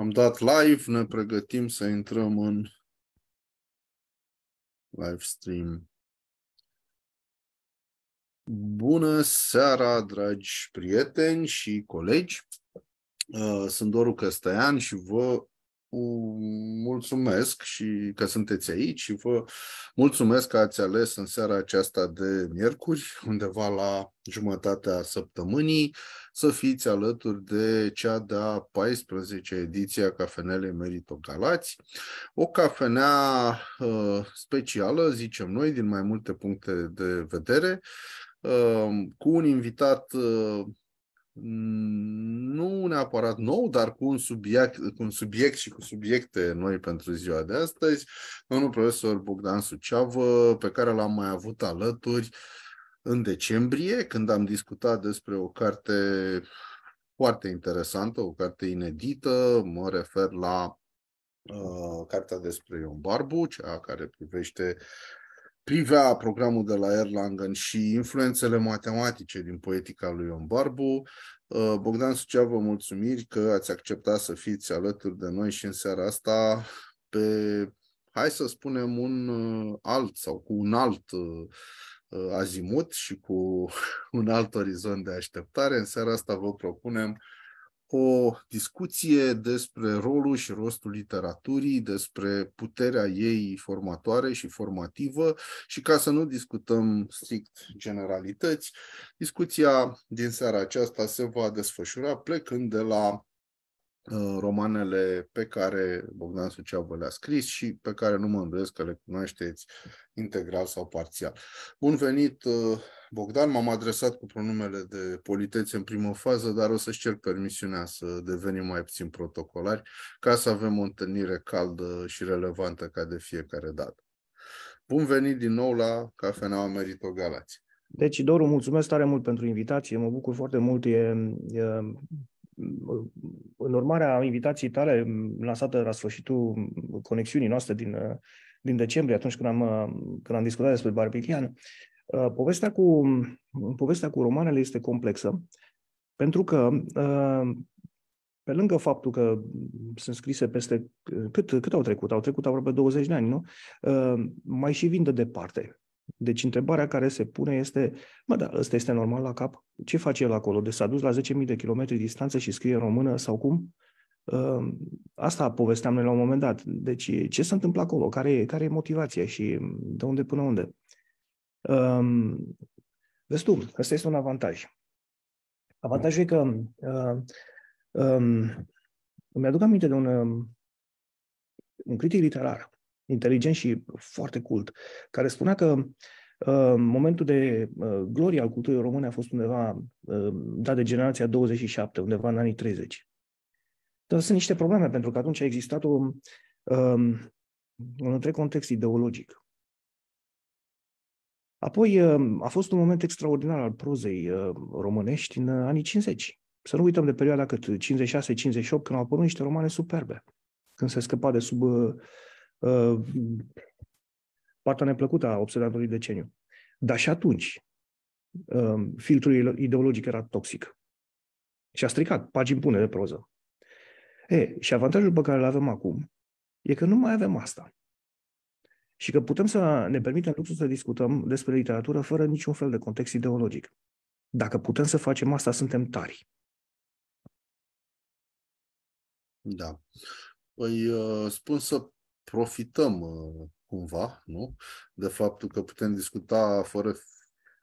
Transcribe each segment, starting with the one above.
Am dat live, ne pregătim să intrăm în live stream. Bună seara, dragi prieteni și colegi! Uh, sunt Doru Căstăian și vă mulțumesc și că sunteți aici și vă mulțumesc că ați ales în seara aceasta de miercuri, undeva la jumătatea săptămânii, să fiți alături de cea de-a 14 ediție a Cafenelei Merito Galați, o cafenea uh, specială, zicem noi, din mai multe puncte de vedere, uh, cu un invitat uh, Mm, nu neapărat nou, dar cu un subiect, cu un subiect și cu subiecte noi pentru ziua de astăzi, domnul profesor Bogdan Suceavă, pe care l-am mai avut alături în decembrie, când am discutat despre o carte foarte interesantă, o carte inedită, mă refer la uh, cartea despre Ion Barbu, cea care privește privea programul de la Erlangen și influențele matematice din poetica lui Ion Barbu. Uh, Bogdan Sucea, vă mulțumiri că ați acceptat să fiți alături de noi și în seara asta pe, hai să spunem, un uh, alt sau cu un alt uh, azimut și cu un alt orizont de așteptare. În seara asta vă propunem o discuție despre rolul și rostul literaturii, despre puterea ei formatoare și formativă și ca să nu discutăm strict generalități, discuția din seara aceasta se va desfășura plecând de la Uh, romanele pe care Bogdan Suceavă le-a scris și pe care nu mă îndoiesc că le cunoașteți integral sau parțial. Bun venit, uh, Bogdan, m-am adresat cu pronumele de politețe în primă fază, dar o să-și cer permisiunea să devenim mai puțin protocolari ca să avem o întâlnire caldă și relevantă ca de fiecare dată. Bun venit din nou la Cafeneaua Merito Galați. Deci, Doru, mulțumesc tare mult pentru invitație, mă bucur foarte mult, e, e în urmarea invitației tale lansată la sfârșitul conexiunii noastre din, din decembrie, atunci când am, când am discutat despre Barbichian, uh, povestea cu, povestea cu romanele este complexă, pentru că uh, pe lângă faptul că sunt scrise peste... Uh, cât, cât au trecut? Au trecut aproape 20 de ani, nu? Mai și vin de departe. Deci întrebarea care se pune este, mă da, ăsta este normal la cap? Ce face el acolo? De deci, s-a dus la 10.000 de kilometri distanță și scrie în română sau cum? Ehm, asta povesteam noi la un moment dat. Deci ce se întâmplă acolo? Care e, care e motivația și de unde până unde? Ehm, vezi tu, ăsta este un avantaj. Avantajul e că um, îmi aduc aminte de un, un critic literar inteligent și foarte cult, care spunea că uh, momentul de uh, glorie al culturii române a fost undeva uh, dat de generația 27, undeva în anii 30. Dar sunt niște probleme, pentru că atunci a existat o, uh, un întreg context ideologic. Apoi a fost un moment extraordinar al prozei românești în anii 50. Să nu uităm de perioada cât 56-58, când au apărut niște romane superbe, când se scăpa de sub Uh, partea neplăcută a observatorului deceniu. Dar și atunci, uh, filtrul ideologic era toxic. Și a stricat pagini bune de proză. E, și avantajul pe care îl avem acum e că nu mai avem asta. Și că putem să ne permitem luxul să discutăm despre literatură fără niciun fel de context ideologic. Dacă putem să facem asta, suntem tari. Da. Păi uh, spun să profităm uh, cumva nu? de faptul că putem discuta fără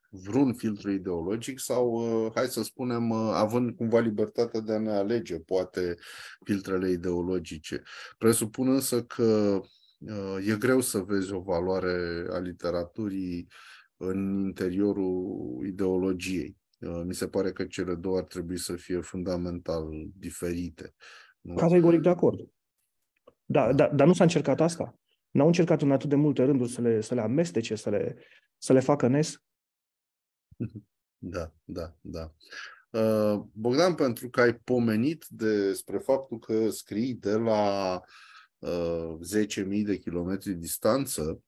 vreun filtru ideologic sau, uh, hai să spunem, uh, având cumva libertatea de a ne alege, poate, filtrele ideologice. Presupun însă că e greu să vezi o valoare a literaturii în interiorul ideologiei. Mi se pare că cele două ar trebui să fie fundamental diferite. Categoric de acord. Da, da, dar nu s-a încercat asta. N-au încercat în atât de multe rânduri să le, să le amestece, să le, să le facă nes. Da, da, da. Uh, Bogdan, pentru că ai pomenit despre faptul că scrii de la 10.000 uh, de kilometri distanță,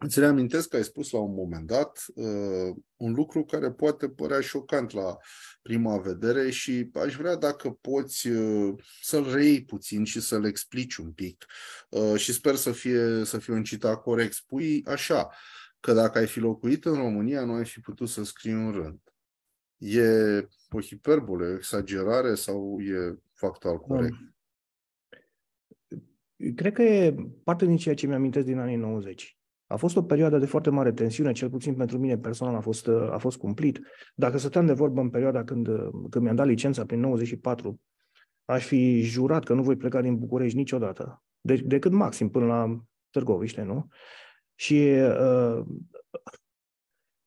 Îți reamintesc că ai spus la un moment dat uh, un lucru care poate părea șocant la prima vedere și aș vrea dacă poți uh, să-l reiei puțin și să-l explici un pic uh, și sper să fie să fie un citat corect. Spui așa, că dacă ai fi locuit în România, nu ai fi putut să scrii un rând. E o hiperbole, o exagerare sau e factual um, corect? cred că e parte din ceea ce mi am din anii 90. A fost o perioadă de foarte mare tensiune, cel puțin pentru mine personal a fost, a fost cumplit. Dacă stăteam de vorbă în perioada când, când mi-am dat licența prin 94, aș fi jurat că nu voi pleca din București niciodată, de, decât maxim până la Târgoviște, nu? Și uh,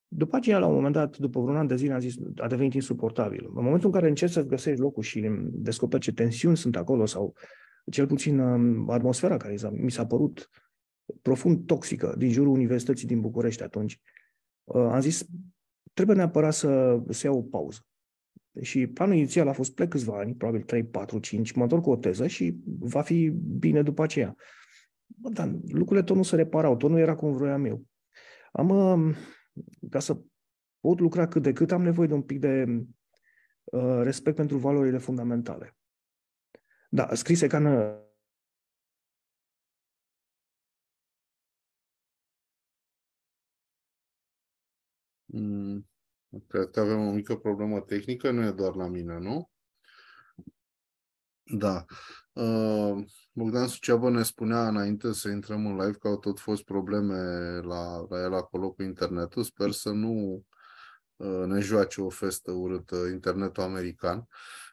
după aceea, la un moment dat, după vreun an de zile, am zis, a devenit insuportabil. În momentul în care încerci să găsești locul și descoperi ce tensiuni sunt acolo sau cel puțin um, atmosfera care mi s-a părut profund toxică din jurul Universității din București atunci, uh, am zis, trebuie neapărat să, să iau o pauză. Și planul inițial a fost plec câțiva ani, probabil 3, 4, 5, mă întorc cu o teză și va fi bine după aceea. Bă, dar lucrurile tot nu se reparau, tot nu era cum vroiam eu. Am, uh, ca să pot lucra cât de cât, am nevoie de un pic de uh, respect pentru valorile fundamentale. Da, scrise ca în Mm, cred că avem o mică problemă tehnică, nu e doar la mine, nu? Da. Uh, Bogdan Suceabă ne spunea înainte să intrăm în live că au tot fost probleme la, la el acolo cu internetul. Sper să nu uh, ne joace o festă urâtă internetul american.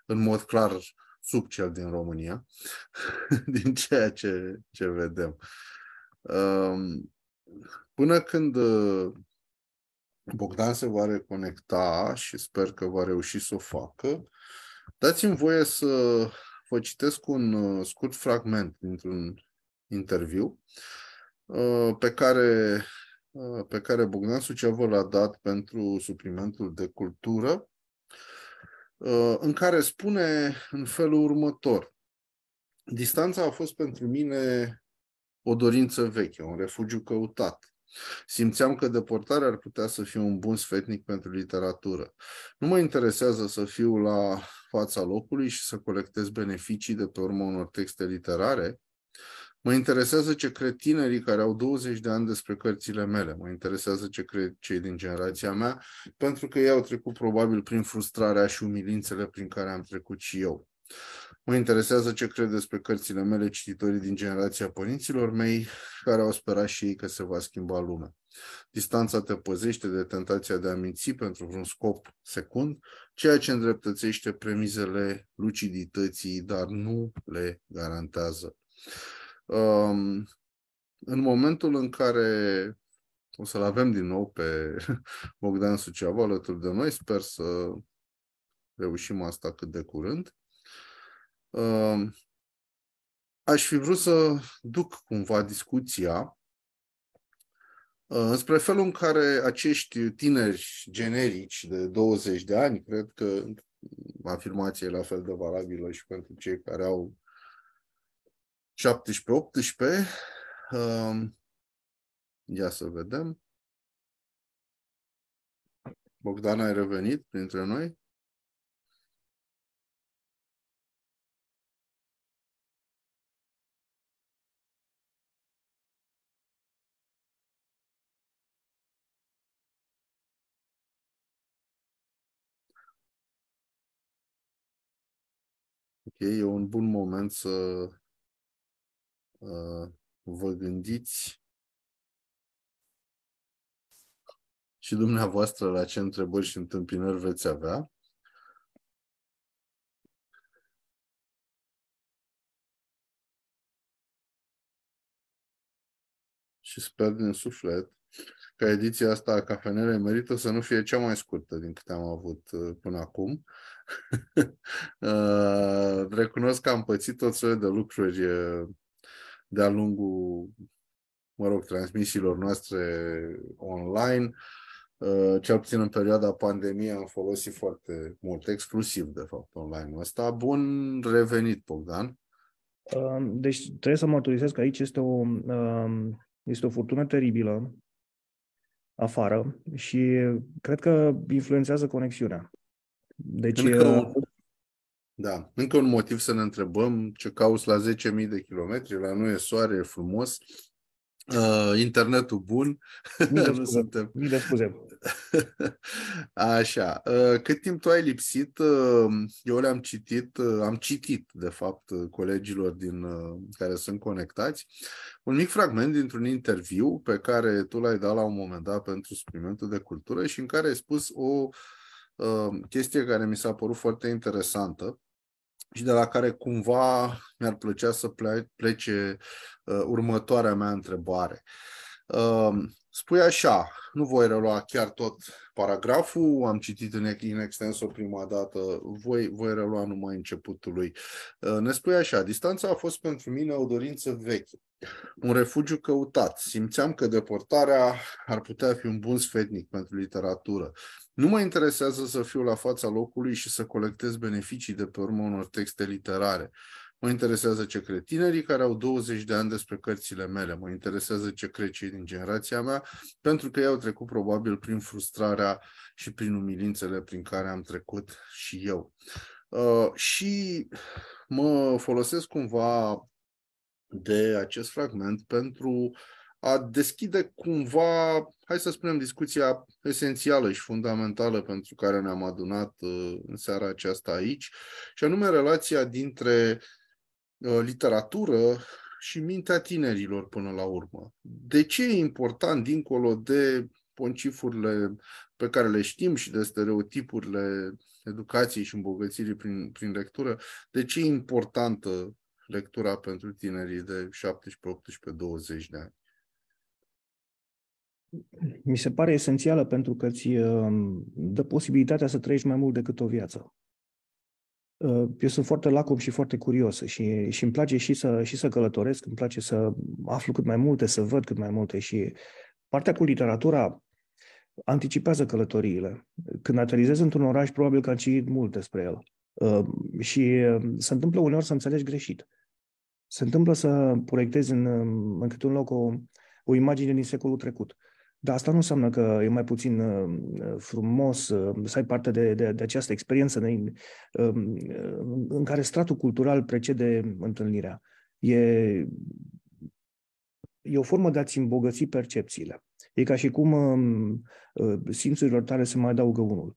În mod clar, sub cel din România, din ceea ce, ce vedem. Uh, până când uh, Bogdan se va reconecta și sper că va reuși să o facă. Dați-mi voie să vă citesc un uh, scurt fragment dintr-un interviu uh, pe care, uh, pe care Bogdan Suceavă l-a dat pentru suplimentul de cultură, în care spune în felul următor. Distanța a fost pentru mine o dorință veche, un refugiu căutat. Simțeam că deportarea ar putea să fie un bun sfetnic pentru literatură. Nu mă interesează să fiu la fața locului și să colectez beneficii de pe urma unor texte literare. Mă interesează ce cred tinerii care au 20 de ani despre cărțile mele. Mă interesează ce cred cei din generația mea, pentru că ei au trecut probabil prin frustrarea și umilințele prin care am trecut și eu. Mă interesează ce cred despre cărțile mele cititorii din generația părinților mei, care au sperat și ei că se va schimba lumea. Distanța te păzește de tentația de a minți pentru vreun scop secund, ceea ce îndreptățește premizele lucidității, dar nu le garantează. Um, în momentul în care o să-l avem din nou pe Bogdan Suceava alături de noi, sper să reușim asta cât de curând, Ehm, aș fi vrut să duc cumva discuția eh, spre felul în care acești tineri generici de 20 de ani, cred că afirmația e la fel de valabilă și pentru cei care au 17-18, ehm, ia să vedem. Bogdan, ai revenit printre noi? e un bun moment să uh, vă gândiți și dumneavoastră la ce întrebări și întâmpinări veți avea. Și sper din suflet că ediția asta a Cafenele merită să nu fie cea mai scurtă din câte am avut uh, până acum. Uh, recunosc că am pățit tot felul de lucruri uh, de-a lungul, mă rog, transmisiilor noastre online. Cel puțin în perioada pandemiei am folosit foarte mult, exclusiv, de fapt, online Asta ăsta. Bun revenit, Bogdan! Um, deci trebuie să mărturisesc că aici este o, um, este o furtună teribilă afară și cred că influențează conexiunea. Deci, încă un, da, încă un motiv să ne întrebăm ce cauți la 10.000 de kilometri, la noi e soare, e frumos, Uh, internetul bun. Mii de scuze. Suntem... de scuze. Așa. Uh, cât timp tu ai lipsit, uh, eu le-am citit, uh, am citit, de fapt, uh, colegilor din uh, care sunt conectați, un mic fragment dintr-un interviu pe care tu l-ai dat la un moment dat pentru suplimentul de cultură și în care ai spus o uh, chestie care mi s-a părut foarte interesantă și de la care cumva mi-ar plăcea să plece uh, următoarea mea întrebare. Um, spui așa, nu voi relua chiar tot paragraful, am citit în, în extens o prima dată, voi, voi relua numai începutul lui. Uh, ne spui așa, distanța a fost pentru mine o dorință veche, un refugiu căutat. Simțeam că deportarea ar putea fi un bun sfetnic pentru literatură. Nu mă interesează să fiu la fața locului și să colectez beneficii de pe urmă unor texte literare. Mă interesează ce cred tinerii care au 20 de ani despre cărțile mele. Mă interesează ce cred cei din generația mea, pentru că ei au trecut probabil prin frustrarea și prin umilințele prin care am trecut și eu. Uh, și mă folosesc cumva de acest fragment pentru a deschide cumva, hai să spunem, discuția esențială și fundamentală pentru care ne-am adunat uh, în seara aceasta aici, și anume relația dintre uh, literatură și mintea tinerilor până la urmă. De ce e important, dincolo de poncifurile pe care le știm și de stereotipurile educației și îmbogățirii prin, prin lectură, de ce e importantă lectura pentru tinerii de 17, 18, 20 de ani? mi se pare esențială pentru că îți um, dă posibilitatea să trăiești mai mult decât o viață. Uh, eu sunt foarte lacom și foarte curios și, și îmi place și să, și să călătoresc, îmi place să aflu cât mai multe, să văd cât mai multe și partea cu literatura anticipează călătoriile. Când aterizezi într-un oraș, probabil că am citit mult despre el. Uh, și uh, se întâmplă uneori să înțelegi greșit. Se întâmplă să proiectezi în, um, în câte un loc o, o imagine din secolul trecut dar asta nu înseamnă că e mai puțin uh, uh, frumos uh, să ai parte de, de, de această experiență în care stratul cultural precede întâlnirea. E, e o formă de a-ți îmbogăți percepțiile. E ca și cum um, simțurilor tale se mai adaugă unul.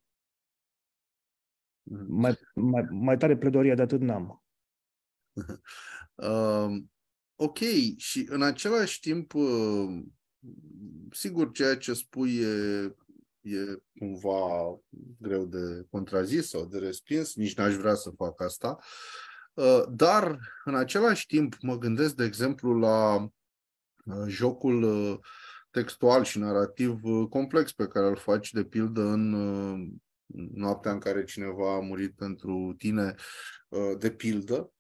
Mm-hmm. Mai, mai, mai tare pledoria de atât n-am. Uh, ok, și în același timp uh Sigur, ceea ce spui e, e cumva greu de contrazis sau de respins, nici n-aș vrea să fac asta, uh, dar în același timp mă gândesc, de exemplu, la uh, jocul uh, textual și narrativ complex pe care îl faci, de pildă, în noaptea în care cineva a murit pentru tine, de pildă,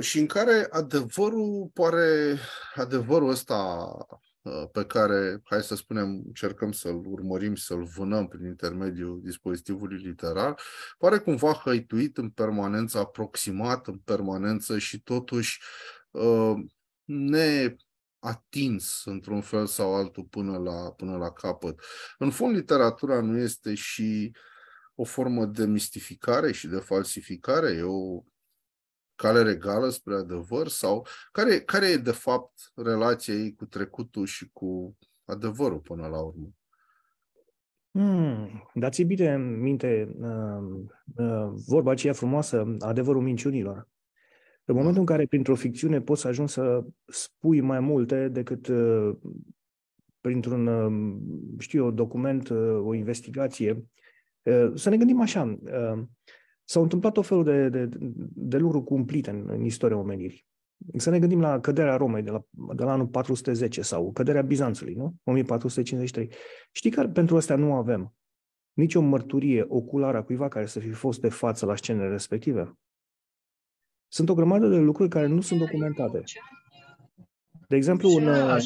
și în care adevărul pare, adevărul ăsta Uh, pe care, hai să spunem, încercăm să-l urmărim, să-l vânăm prin intermediul dispozitivului literal, pare cumva hăituit în permanență, aproximat în permanență și totuși uh, ne atins într-un fel sau altul până la, până la capăt. În fond, literatura nu este și o formă de mistificare și de falsificare, e o cale regală spre adevăr sau care, care e de fapt relația ei cu trecutul și cu adevărul până la urmă? Hmm, dați bine minte uh, uh, vorba aceea frumoasă, adevărul minciunilor. În momentul în care printr-o ficțiune poți să ajungi să spui mai multe decât uh, printr-un, uh, știu eu, document, uh, o investigație, uh, să ne gândim așa, uh, S-au întâmplat o felul de, de, de lucruri cumplite în, în istoria omenirii. Să ne gândim la căderea Romei de la, de la anul 410 sau căderea Bizanțului, nu? 1453. Știi că pentru astea nu avem nicio mărturie oculară a cuiva care să fi fost de față la scenele respective? Sunt o grămadă de lucruri care nu sunt documentate. De exemplu, un, uh,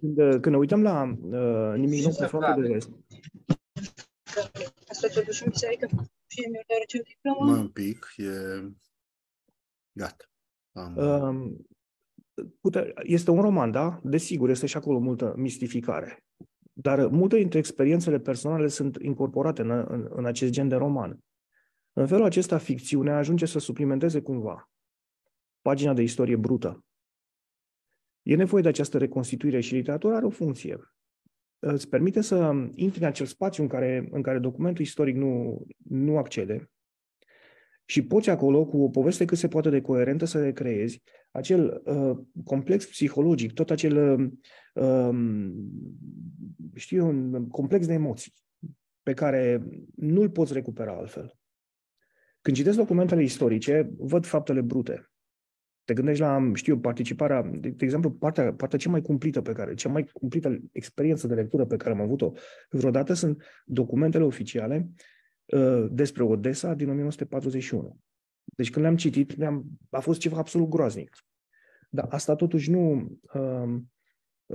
când, uh, când ne uităm la uh, nimic nou pe frontul de vest, să te duci în biserică și mi-au dat o diplomă. Mă un pic, e... Gata. Am... Um, pute... Este un roman, da? Desigur, este și acolo multă mistificare. Dar multe dintre experiențele personale sunt incorporate în, în, în acest gen de roman. În felul acesta, ficțiunea ajunge să suplimenteze cumva pagina de istorie brută. E nevoie de această reconstituire și literatura are o funcție îți permite să intri în acel spațiu în care, în care documentul istoric nu, nu accede și poți acolo, cu o poveste cât se poate de coerentă, să recreezi acel uh, complex psihologic, tot acel, uh, știu un complex de emoții pe care nu-l poți recupera altfel. Când citesc documentele istorice, văd faptele brute, te gândești la, știu participarea, de, de exemplu, partea, partea cea mai cumplită pe care, cea mai cumplită experiență de lectură pe care am avut-o vreodată sunt documentele oficiale uh, despre Odessa din 1941. Deci când le-am citit, le-am, a fost ceva absolut groaznic. Dar asta totuși nu Uh,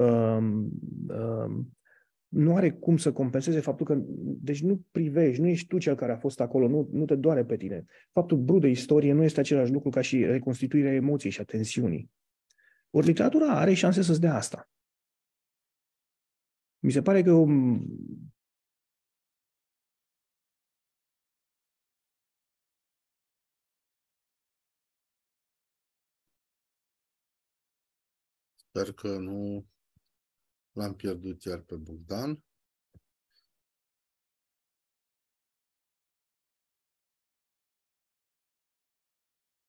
uh, uh, nu are cum să compenseze faptul că, deci nu privești, nu ești tu cel care a fost acolo, nu, nu te doare pe tine. Faptul brut de istorie nu este același lucru ca și reconstituirea emoției și a tensiunii. Ori literatura are șanse să-ți dea asta. Mi se pare că o Sper că nu L-am pierdut iar pe Bogdan.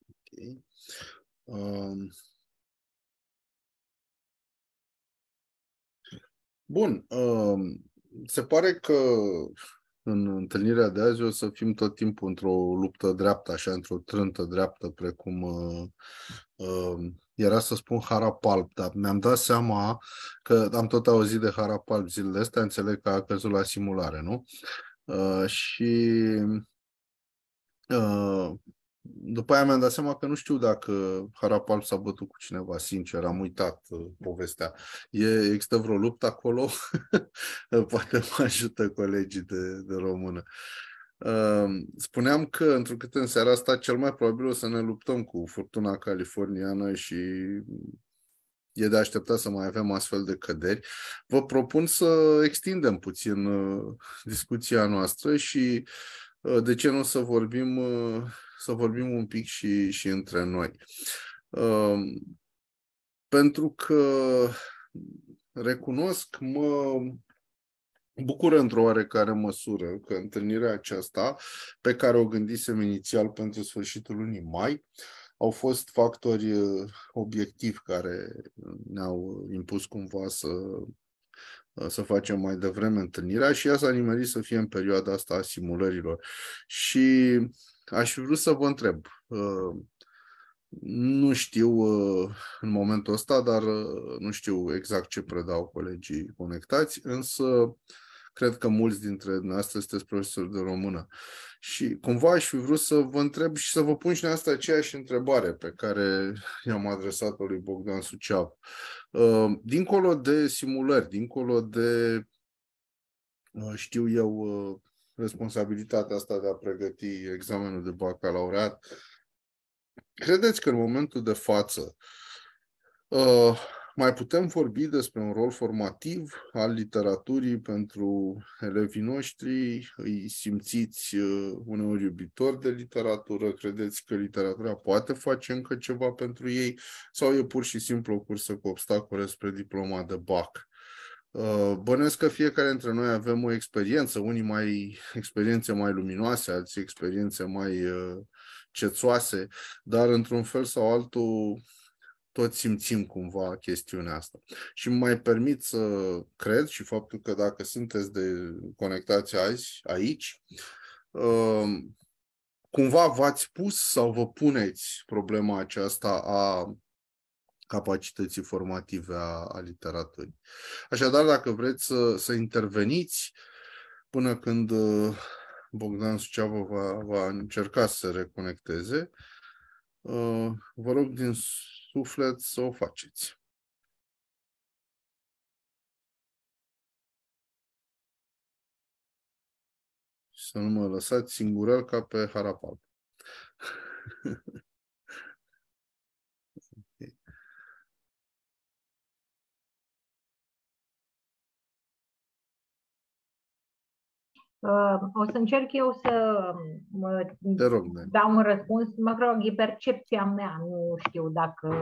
Ok. Um, Bun, um, se pare că în întâlnirea de azi o să fim tot timpul într-o luptă dreaptă, așa, într-o trântă dreaptă, precum uh, Ehm, era să spun Harapalp, dar mi-am dat seama că am tot auzit de Harapalp zilele astea, înțeleg că a căzut la simulare, nu? Ehm, și ehm, după aia mi-am dat seama că nu știu dacă Harapalp s-a bătut cu cineva, sincer, am uitat uh, povestea. E, există vreo luptă acolo? Poate mă ajută colegii de, de română. Uh, Ehm, spuneam că, întrucât în seara asta, cel mai probabil o să ne luptăm cu furtuna californiană și e de așteptat să mai avem astfel de căderi. Vă propun să extindem puțin ă, discuția noastră și ă, de ce nu să vorbim, ă, să vorbim un pic și, și între noi. Ehm, pentru că recunosc, mă, bucură într-o oarecare măsură că întâlnirea aceasta, pe care o gândisem inițial pentru sfârșitul lunii mai, au fost factori uh, obiectivi care ne-au impus cumva să, uh, să facem mai devreme întâlnirea și ea s-a nimerit să fie în perioada asta a simulărilor. Și aș vrea să vă întreb, uh, nu știu în momentul ăsta, dar nu știu exact ce predau colegii conectați, însă cred că mulți dintre noastre sunteți profesori de română. Și cumva aș fi vrut să vă întreb și să vă pun și asta aceeași întrebare pe care i-am adresat-o lui Bogdan Suceav. Uh, dincolo de simulări, dincolo de, uh, știu eu, uh, responsabilitatea asta de a pregăti examenul de bacalaureat, credeți că în momentul de față mai putem vorbi despre un rol formativ al literaturii pentru elevii noștri? Îi simțiți uh, uneori iubitori de literatură? Credeți că literatura poate face încă ceva pentru ei? Sau e pur și simplu o cursă cu obstacole spre diploma de BAC? Uh, Bănesc că fiecare dintre noi avem o experiență, unii mai experiențe mai luminoase, alții experiențe mai uh, cețoase, dar într-un fel sau altul toți simțim cumva chestiunea asta. Și mai permit să cred și faptul că dacă sunteți de conectați azi, aici, um, cumva v-ați pus sau vă puneți problema aceasta a capacității formative a, a literaturii. Așadar, dacă vreți să, să interveniți până când uh, Bogdan Suceava va, va încerca să se reconecteze, uh, vă rog din suflet să o faceți. Să nu mă lăsați singurel ca pe Harapal. Uh, o să încerc eu să um, Te rog, dau un răspuns. Mă rog, e percepția mea, nu știu dacă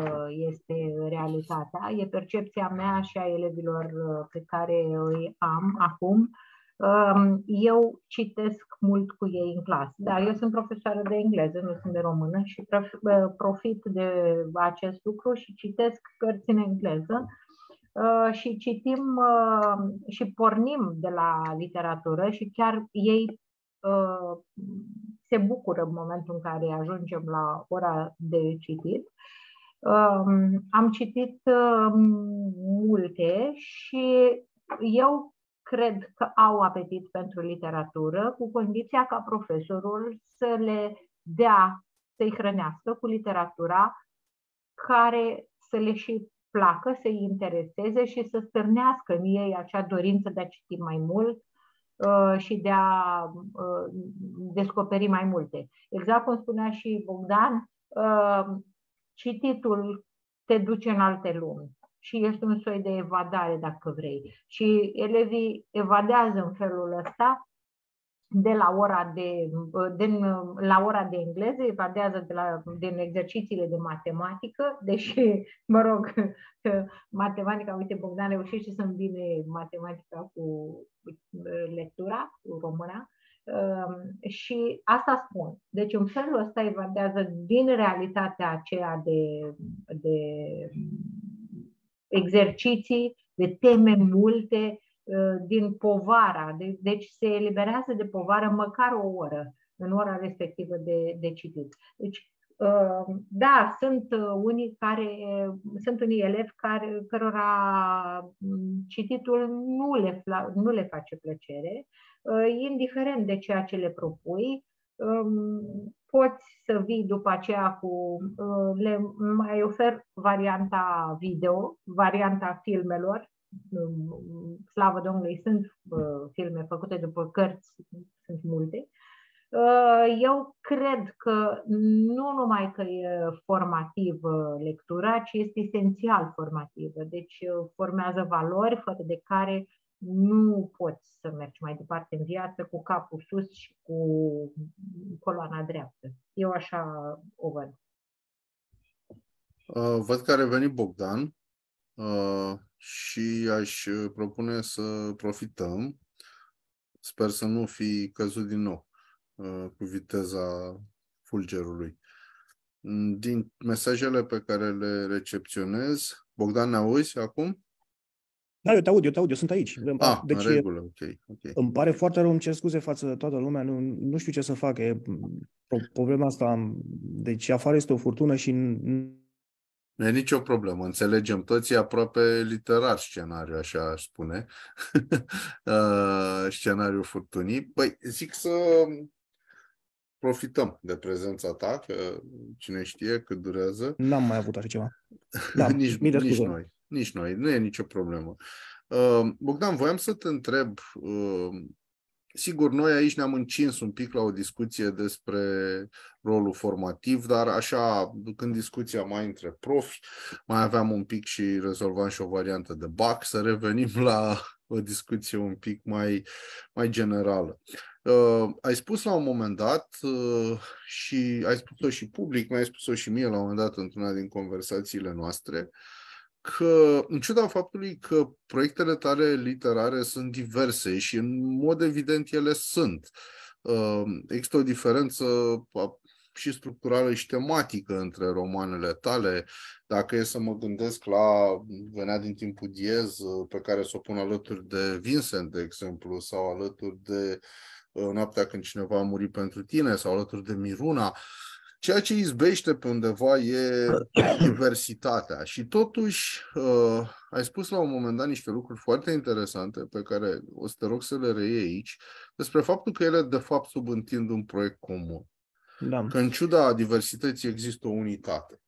este realitatea. E percepția mea și a elevilor uh, pe care îi am acum. Um, eu citesc mult cu ei în clasă, dar eu sunt profesoară de engleză, nu sunt de română și uh, profit de acest lucru și citesc cărți în engleză Uh, și citim uh, și pornim de la literatură și chiar ei uh, se bucură în momentul în care ajungem la ora de citit. Um, am citit um, multe și eu cred că au apetit pentru literatură, cu condiția ca profesorul să le dea, să-i hrănească cu literatura care să le și placă, să-i intereseze și să stârnească în ei acea dorință de a citi mai mult uh, și de a uh, descoperi mai multe. Exact cum spunea și Bogdan, uh, cititul te duce în alte lumi și este un soi de evadare, dacă vrei. Și elevii evadează în felul ăsta de la ora de, de la ora de engleză, evadează de la, din exercițiile de matematică, deși, mă rog, matematica, uite, Bogdan reușește să-mi vine matematica cu lectura, cu româna, um, și asta spun. Deci, în felul ăsta evadează din realitatea aceea de, de exerciții, de teme multe, Uh, din povara, deci se eliberează de povară măcar o oră în ora respectivă de, de citit. Deci, uh, da, sunt uh, unii care sunt unii elevi care, cărora mm, cititul nu le, nu le face plăcere, indiferent de ceea ce le propui, um, poți să vii după aceea cu, le mai ofer varianta video, varianta filmelor, Mm, slavă Domnului, sunt filme făcute după cărți, sunt multe. Uh, eu cred că nu numai că e formativ uh, lectura, ci este esențial formativă. Deci uh, formează valori fără de care nu poți să mergi mai departe în viață cu capul sus și cu coloana dreaptă. Eu așa o văd. Văd că a revenit Bogdan. Uh, și aș uh, propune să profităm. Sper să nu fi căzut din nou uh, cu viteza fulgerului. Din mesajele pe care le recepționez, Bogdan, ne auzi acum? Da, eu te aud, eu te aud, eu sunt aici. Ah, deci, în regulă, ok. okay. Îmi pare foarte rău, îmi cer scuze față de toată lumea, nu, nu știu ce să fac. E problema asta, deci afară este o furtună și nu e nicio problemă, înțelegem toți, e aproape literar scenariu așa aș spune, uh, scenariul furtunii. Păi, zic să profităm de prezența ta, că cine știe cât durează. N-am mai avut așa ceva. Da, nici, nici noi, nici noi, nu e nicio problemă. Uh, Bogdan, voiam să te întreb uh, Sigur, noi aici ne-am încins un pic la o discuție despre rolul formativ, dar așa, ducând discuția mai între profi, mai aveam un pic și rezolvam și o variantă de BAC, să revenim la o discuție un pic mai, mai generală. Uh, ai spus la un moment dat uh, și ai spus-o și public, mi-ai spus-o și mie la un moment dat într-una din conversațiile noastre, uh, că, în ciuda faptului că proiectele tale literare sunt diverse și, în mod evident, ele sunt, uh, există o diferență și structurală și tematică între romanele tale. Dacă e să mă gândesc la Venea din timpul diez, uh, pe care să o pun alături de Vincent, de exemplu, sau alături de uh, Noaptea când cineva a murit pentru tine, sau alături de Miruna, uh, Ceea ce izbește pe undeva e diversitatea. Și totuși, uh, ai spus la un moment dat niște lucruri foarte interesante pe care o să te rog să le reiei aici, despre faptul că ele, de fapt, subîntind un proiect comun. Da. Că, în ciuda diversității, există o unitate.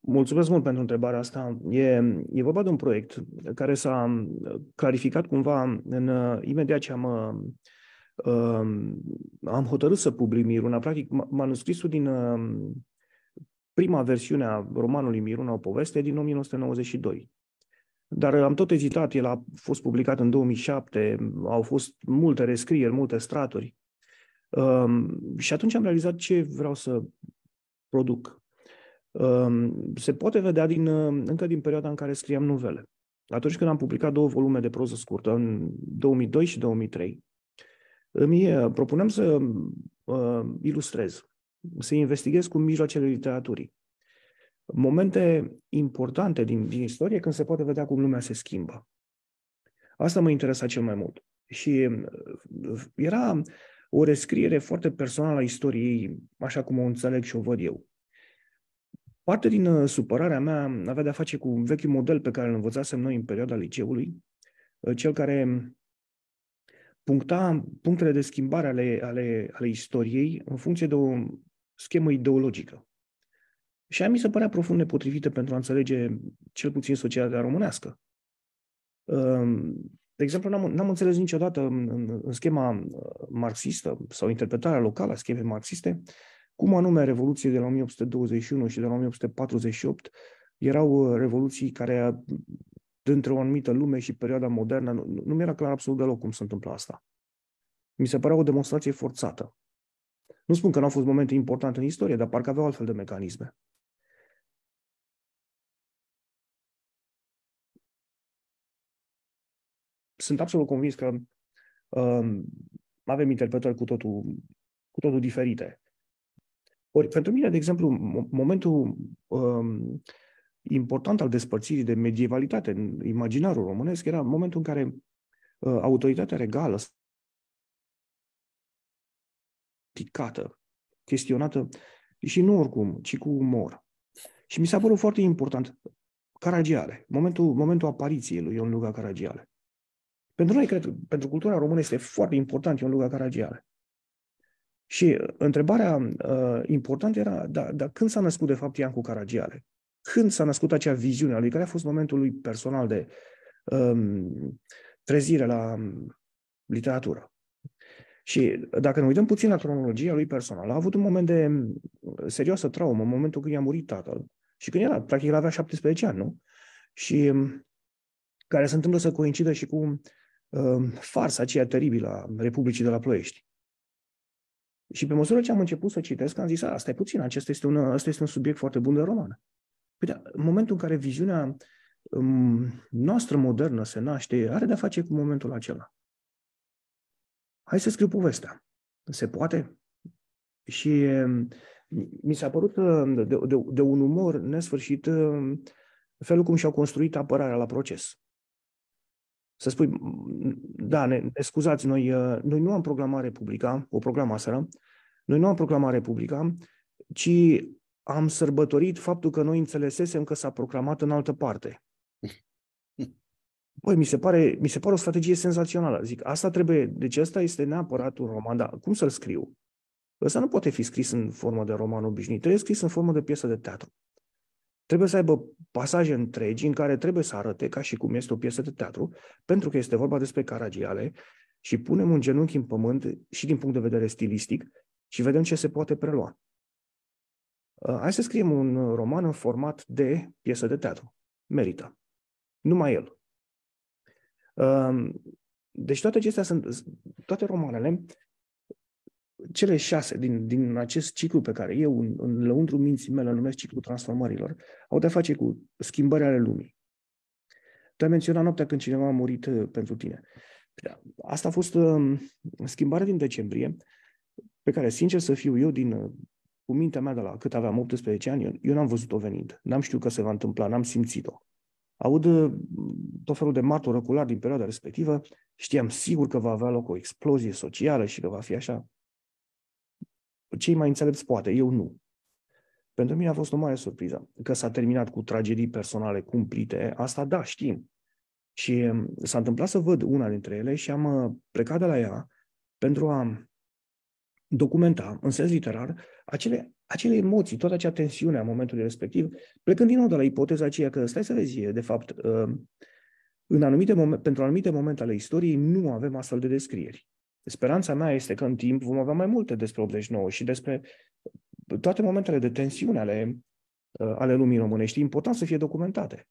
Mulțumesc mult pentru întrebarea asta. E, e vorba de un proiect care s-a uh, clarificat cumva în, uh, imediat ce am uh, am hotărât să public Miruna. Practic, manuscrisul din um, prima versiune a romanului Miruna, o poveste, din 1992. Dar am tot ezitat, el a fost publicat în 2007, au fost multe rescrieri, multe straturi. Um, și atunci am realizat ce vreau să produc. Um, se poate vedea din, încă din perioada în care scriam novele. Atunci când am publicat două volume de proză scurtă, în 2002 și 2003, îmi eh, propunem să uh, ilustrez, să investighez cu mijloacele literaturii. Momente importante din, din istorie când se poate vedea cum lumea se schimbă. Asta mă interesa cel mai mult. Și eh, era o rescriere foarte personală a istoriei, așa cum o înțeleg și o văd eu. Parte din supărarea mea avea de-a face cu vechiul model pe care îl învățasem noi în perioada liceului, cel care puncta punctele de schimbare ale, ale, ale istoriei în funcție de o schemă ideologică. Și aia mi se părea profund nepotrivită pentru a înțelege cel puțin societatea românească. Ehm, de exemplu, n-am, n-am înțeles niciodată în, în schema uh, marxistă sau interpretarea locală a schemei marxiste cum anume revoluții de la 1821 și de la 1848 erau uh, revoluții care Dintre o anumită lume și perioada modernă, nu, nu mi era clar absolut deloc cum se întâmplă asta. Mi se părea o demonstrație forțată. Nu spun că nu au fost momente importante în istorie, dar parcă aveau altfel de mecanisme. Sunt absolut convins că um, avem interpretări cu totul, cu totul diferite. Ori, pentru mine, de exemplu, momentul um, important al despărțirii de medievalitate în imaginarul românesc era momentul în care uh, autoritatea regală criticată, chestionată și nu oricum, ci cu umor. Și mi s-a părut foarte important Caragiale, momentul, momentul apariției lui Ion Luga Caragiale. Pentru noi, cred, pentru cultura română este foarte important Ion Luga Caragiale. Și uh, întrebarea uh, importantă era, da, da, când s-a născut de fapt Iancu Caragiale? când s-a născut acea viziune a lui, care a fost momentul lui personal de um, trezire la um, literatură. Și dacă ne uităm puțin la cronologia lui personal, a avut un moment de um, serioasă traumă în momentul când i-a murit tatăl și când era, practic, el avea 17 ani, nu? Și um, care se întâmplă să coincidă și cu um, farsa aceea teribilă a Republicii de la Ploiești. Și pe măsură ce am început să citesc, am zis, asta e puțin, acesta este un, asta este un subiect foarte bun de roman. Păi da, în momentul în care viziunea um, noastră modernă se naște, are de-a face cu momentul acela. Hai să scriu povestea. Se poate? Și um, mi s-a părut um, de, de, de un umor nesfârșit felul cum și-au construit apărarea la proces. Să spui, da, ne, ne scuzați, noi, uh, noi nu am programat Republica, o programă aseară, noi nu am programat Republica, ci am sărbătorit faptul că noi înțelesesem că s-a proclamat în altă parte. Băi, mi se pare, mi se pare o strategie senzațională. Zic, asta trebuie, deci asta este neapărat un roman, dar cum să-l scriu? Ăsta nu poate fi scris în formă de roman obișnuit, trebuie scris în formă de piesă de teatru. Trebuie să aibă pasaje întregi în care trebuie să arate ca și cum este o piesă de teatru, pentru că este vorba despre caragiale și punem un genunchi în pământ și din punct de vedere stilistic și vedem ce se poate prelua. Uh, hai să scriem un roman în format de piesă de teatru. Merită. Numai el. Um, deci toate acestea sunt, toate romanele, cele șase din, din acest ciclu pe care eu în, în lăuntru minții mele numesc ciclu transformărilor, au de-a face cu schimbări ale lumii. Tu ai menționat noaptea când cineva a murit uh, pentru tine. Da. Asta a fost um, schimbarea din decembrie, pe care, sincer să fiu eu, din uh, cu mintea mea de la cât aveam, 18 ani, eu, eu n-am văzut-o venind. N-am știut că se va întâmpla, n-am simțit-o. Aud uh, tot felul de martori oculari din perioada respectivă, știam sigur că va avea loc o explozie socială și că va fi așa. Cei mai înțelepți poate, eu nu. Pentru mine a fost o mare surpriză că s-a terminat cu tragedii personale cumplite. Asta da, știm. Și um, s-a întâmplat să văd una dintre ele și am uh, plecat de la ea pentru a documenta, în sens literar, acele, acele emoții, toată acea tensiune a momentului respectiv, plecând din nou de la ipoteza aceea că, stai să vezi, de fapt, uh, în anumite momente, pentru anumite momente ale istoriei nu avem astfel de descrieri. Speranța mea este că în timp vom avea mai multe despre 89 și despre toate momentele de tensiune ale, uh, ale lumii românești. E important să fie documentate.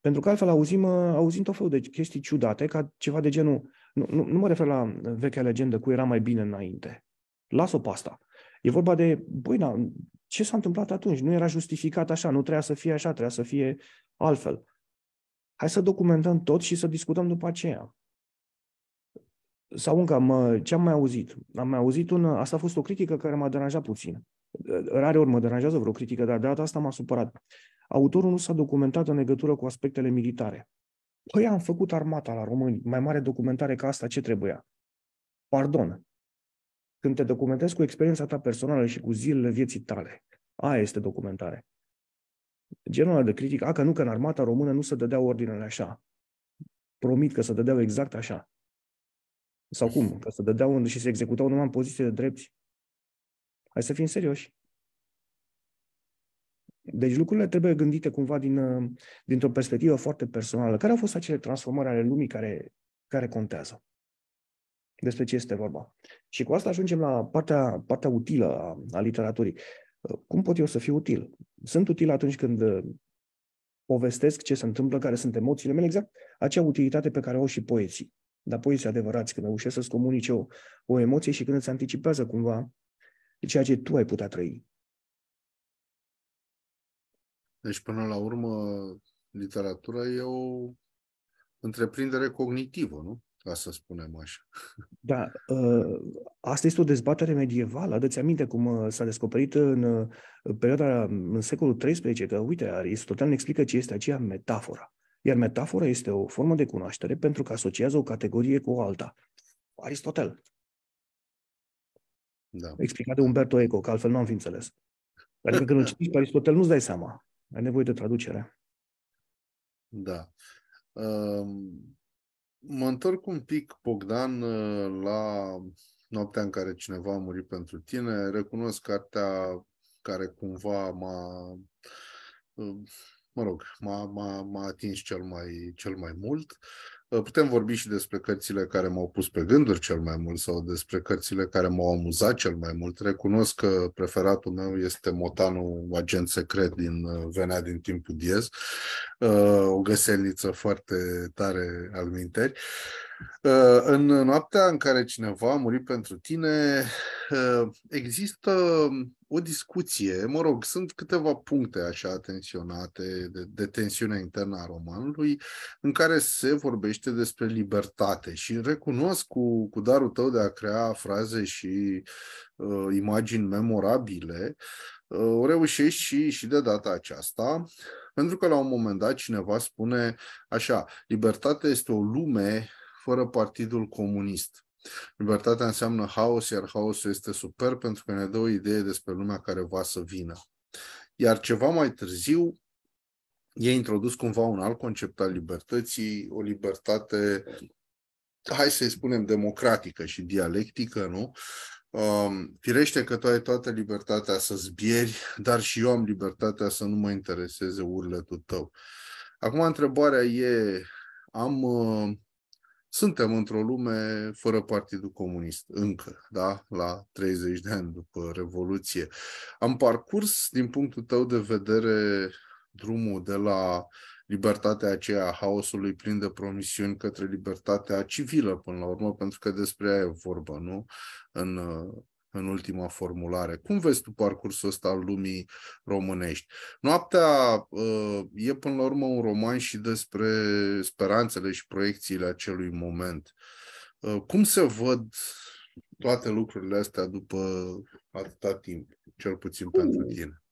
Pentru că altfel auzim, uh, auzim tot felul de chestii ciudate, ca ceva de genul nu, nu, nu mă refer la vechea legendă cu era mai bine înainte. Las-o pe asta. E vorba de, băi, na, ce s-a întâmplat atunci? Nu era justificat așa, nu trebuia să fie așa, trebuia să fie altfel. Hai să documentăm tot și să discutăm după aceea. Sau încă, mă, ce am mai auzit? Am mai auzit un... Asta a fost o critică care m-a deranjat puțin. Rare ori mă deranjează vreo critică, dar de data asta m-a supărat. Autorul nu s-a documentat în legătură cu aspectele militare. Păi am făcut armata la români, mai mare documentare ca asta, ce trebuia? Pardon. Când te documentezi cu experiența ta personală și cu zilele vieții tale, aia este documentare. Genul de critic, a, că nu, că în armata română nu se dădeau ordinele așa. Promit că se dădeau exact așa. Sau cum? Că se dădeau și se executau numai în poziție de drepți. Hai să fim serioși. Deci lucrurile trebuie gândite cumva din, uh, dintr-o perspectivă foarte personală. Care au fost acele transformări ale lumii care, care contează? Despre ce este vorba? Și cu asta ajungem la partea, partea utilă a, a literaturii. Uh, cum pot eu să fiu util? Sunt util atunci când uh, povestesc ce se întâmplă, care sunt emoțiile mele, exact acea utilitate pe care o au și poeții. Dar poeții adevărați, când reușesc să-ți comunice o, o emoție și când îți anticipează cumva ceea ce tu ai putea trăi. Deci, până la urmă, literatura e o întreprindere cognitivă, nu? Ca să spunem așa. Da, ă, asta este o dezbatere medievală. adă ți aminte cum ă, s-a descoperit în ă, perioada, în secolul XIII, că, uite, Aristotel ne explică ce este aceea metafora. Iar metafora este o formă de cunoaștere pentru că asociază o categorie cu o alta. Aristotel. Da. Explicat de Umberto Eco, că altfel nu am fi înțeles. Adică când îl citești pe Aristotel nu-ți dai seama. Ai nevoie de traducere. Da. Ehm, mă întorc un pic, Bogdan, la noaptea în care cineva a murit pentru tine. Recunosc cartea care cumva m-a, mă rog, m-a, m-a, m-a atins cel mai, cel mai mult. Uh, putem vorbi și despre cărțile care m-au pus pe gânduri cel mai mult sau despre cărțile care m-au amuzat cel mai mult. Recunosc că preferatul meu este Motanul Agent Secret din uh, Venea din timpul Diez, uh, o găselniță foarte tare al minteri. În noaptea în care cineva a murit pentru tine, există o discuție, mă rog, sunt câteva puncte așa tensionate, de, de tensiune internă a romanului, în care se vorbește despre libertate și recunosc cu, cu darul tău de a crea fraze și uh, imagini memorabile, uh, o reușești și, și de data aceasta, pentru că la un moment dat cineva spune așa, libertatea este o lume fără Partidul Comunist. Libertatea înseamnă haos, iar haosul este super pentru că ne dă o idee despre lumea care va să vină. Iar ceva mai târziu, e introdus cumva un alt concept al libertății, o libertate, hai să-i spunem, democratică și dialectică, nu? Um, firește că tu ai toată libertatea să zbieri, dar și eu am libertatea să nu mă intereseze urletul tău. Acum, întrebarea e, am uh, suntem într-o lume fără Partidul Comunist, încă, da? la 30 de ani după Revoluție. Am parcurs, din punctul tău de vedere, drumul de la libertatea aceea a haosului plin de promisiuni către libertatea civilă, până la urmă, pentru că despre ea e vorba, nu? În uh, în ultima formulare. Cum vezi tu parcursul ăsta al lumii românești? Noaptea uh, e până la urmă un roman și despre speranțele și proiecțiile acelui moment. Uh, cum se văd toate lucrurile astea după atâta timp, cel puțin pentru tine?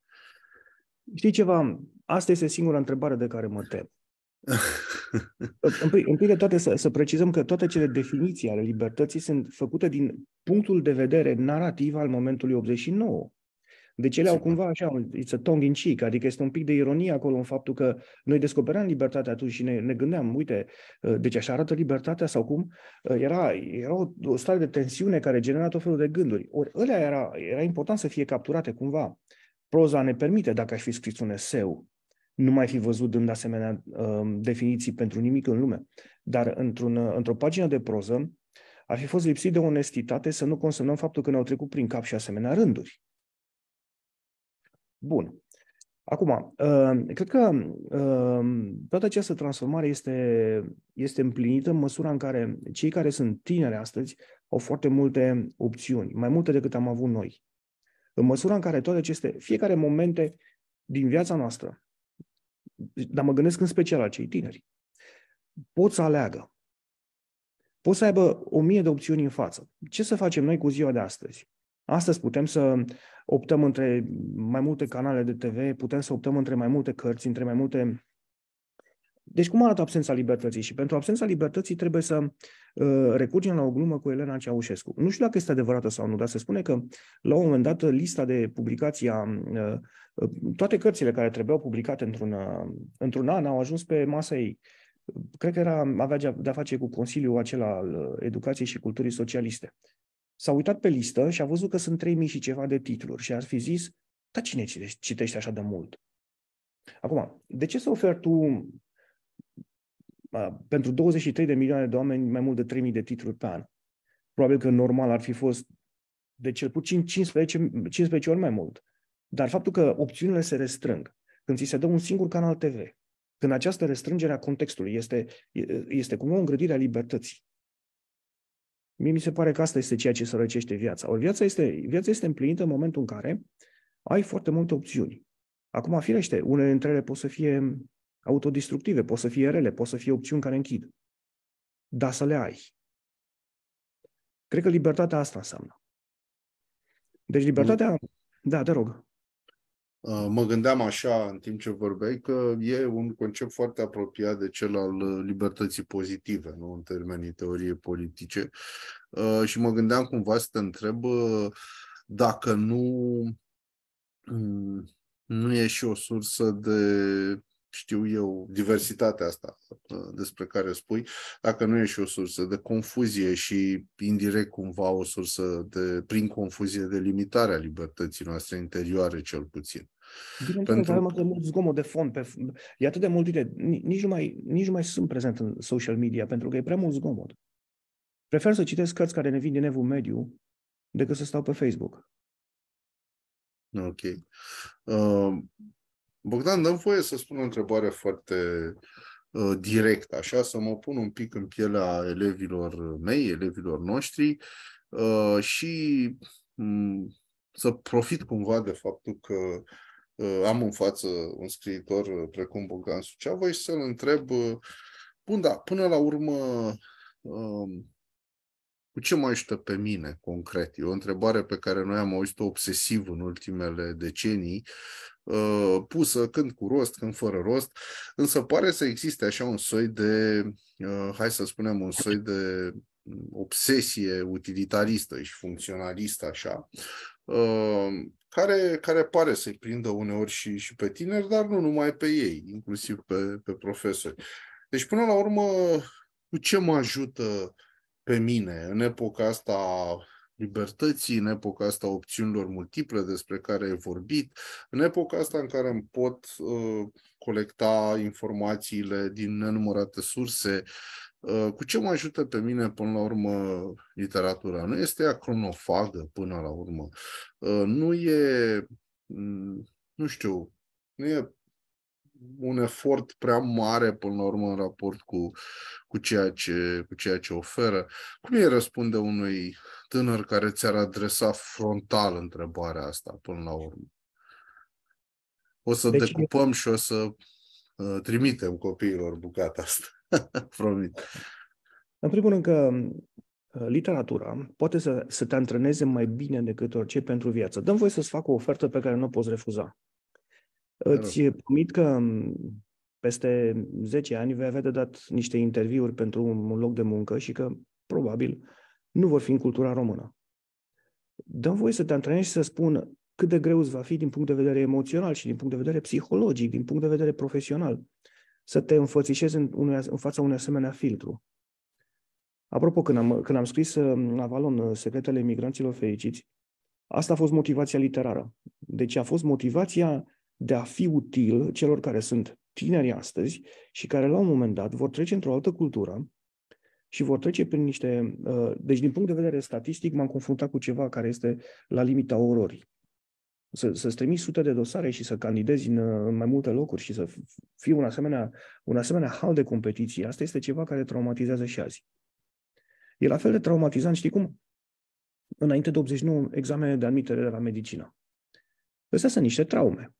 Știi ceva? Asta este singura întrebare de care mă tem întâi, întâi de toate să, să precizăm că toate cele definiții ale libertății sunt făcute din punctul de vedere narrativ al momentului 89. Deci ele au cumva așa, it's a tongue in cheek, adică este un pic de ironie acolo în faptul că noi descoperam libertatea atunci și ne, ne gândeam, uite, uh, deci așa arată libertatea sau cum? Uh, era, era o, o stare de tensiune care genera tot felul de gânduri. Ori ălea era, era important să fie capturate cumva. Proza ne permite, dacă aș fi scris un eseu, nu mai fi văzut dând asemenea um, definiții pentru nimic în lume. Dar într-un, într-o pagină de proză ar fi fost lipsit de onestitate să nu consemnăm faptul că ne-au trecut prin cap și asemenea rânduri. Bun. Acum, um, cred că um, toată această transformare este, este împlinită în măsura în care cei care sunt tineri astăzi au foarte multe opțiuni, mai multe decât am avut noi. În măsura în care toate aceste, fiecare momente din viața noastră dar mă gândesc în special la cei tineri, pot să aleagă. Pot să aibă o mie de opțiuni în față. Ce să facem noi cu ziua de astăzi? Astăzi putem să optăm între mai multe canale de TV, putem să optăm între mai multe cărți, între mai multe deci cum arată absența libertății? Și pentru absența libertății trebuie să uh, recurgem la o glumă cu Elena Ceaușescu. Nu știu dacă este adevărată sau nu, dar se spune că la un moment dat lista de publicații a uh, uh, toate cărțile care trebuiau publicate într-un, într-un an au ajuns pe masa ei. Cred că era, avea de-a face cu Consiliul acela al Educației și Culturii Socialiste. S-a uitat pe listă și a văzut că sunt 3000 și ceva de titluri și ar fi zis, dar cine citește așa de mult? Acum, de ce să oferi tu pentru 23 de milioane de oameni, mai mult de 3.000 de titluri pe an. Probabil că normal ar fi fost de cel puțin 15, 15 ori mai mult. Dar faptul că opțiunile se restrâng, când ți se dă un singur canal TV, când această restrângere a contextului este, este cumva o îngrădire a libertății. Mie mi se pare că asta este ceea ce sărăcește viața. Ori viața este, viața este împlinită în momentul în care ai foarte multe opțiuni. Acum, firește, unele dintre ele pot să fie autodistructive, pot să fie rele, pot să fie opțiuni care închid. Dar să le ai. Cred că libertatea asta înseamnă. Deci libertatea... Da, te rog. Uh, mă gândeam așa în timp ce vorbeai că e un concept foarte apropiat de cel al uh, libertății pozitive, nu în termenii teorie politice. Uh, și mă gândeam cumva să te întreb dacă nu, mm, nu e și o sursă de știu eu, diversitatea asta uh, despre care spui, dacă nu e și o sursă de confuzie și indirect cumva o sursă de, prin confuzie de limitare a libertății noastre interioare cel puțin. Bineînțeles, Pentru... avem atât de mult zgomot de fond, pe... e atât de mult de... Nici nu, mai, nici nu mai sunt prezent în social media, pentru că e prea mult zgomot. Prefer să citesc cărți care ne vin din evul mediu decât să stau pe Facebook. Ok. Uh, Bogdan, dăm voie să spun o întrebare foarte uh, directă, așa, să mă pun un pic în pielea elevilor mei, elevilor noștri uh, și um, să profit cumva de faptul că uh, am în față un scriitor uh, precum Bogdan Suceava și să-l întreb, uh, bun, da, până la urmă, um, cu ce mă ajută pe mine concret? E o întrebare pe care noi am auzit-o obsesiv în ultimele decenii Uh, pusă, când cu rost, când fără rost, însă pare să existe așa un soi de, uh, hai să spunem, un soi de mm, obsesie utilitaristă și funcționalistă, așa, uh, care, care pare să-i prindă uneori și, și pe tineri, dar nu numai pe ei, inclusiv pe, pe profesori. Deci, până la urmă, cu ce mă ajută pe mine în epoca asta libertății, în epoca asta opțiunilor multiple despre care ai vorbit, în epoca asta în care îmi pot uh, colecta informațiile din nenumărate surse, uh, cu ce mă ajută pe mine până la urmă literatura? Nu este ea cronofagă până la urmă. Uh, nu e, mm, nu știu, nu e un efort prea mare până la urmă în raport cu, cu, ceea, ce, cu ceea ce oferă. Cum îi răspunde unui tânăr care ți-ar adresa frontal întrebarea asta până la urmă? O să deci, decupăm și o să uh, trimitem copiilor bucata asta. Promit. În primul rând că uh, literatura poate să, să te antreneze mai bine decât orice pentru viață. Dăm voie să-ți fac o ofertă pe care nu o poți refuza. Îți promit că mm, peste 10 ani vei avea de dat niște interviuri pentru un loc de muncă și că probabil nu vor fi în cultura română. Dăm voie să te antrenezi și să spun cât de greu îți va fi din punct de vedere emoțional și din punct de vedere psihologic, din punct de vedere profesional, să te înfățișezi în, unui, în fața unui asemenea filtru. Apropo, când am, când am scris uh, Avalon, uh, Secretele Migranților Fericiți, asta a fost motivația literară. Deci a fost motivația de a fi util celor care sunt tineri astăzi și care la un moment dat vor trece într-o altă cultură și vor trece prin niște... Uh, deci, din punct de vedere statistic, m-am confruntat cu ceva care este la limita ororii. Să, ți trimiți sute de dosare și să candidezi în, uh, în mai multe locuri și să fii un asemenea, un asemenea hal de competiție, asta este ceva care traumatizează și azi. E la fel de traumatizant, știi cum? Înainte de 89, examene de admitere de la medicină. Astea sunt niște traume.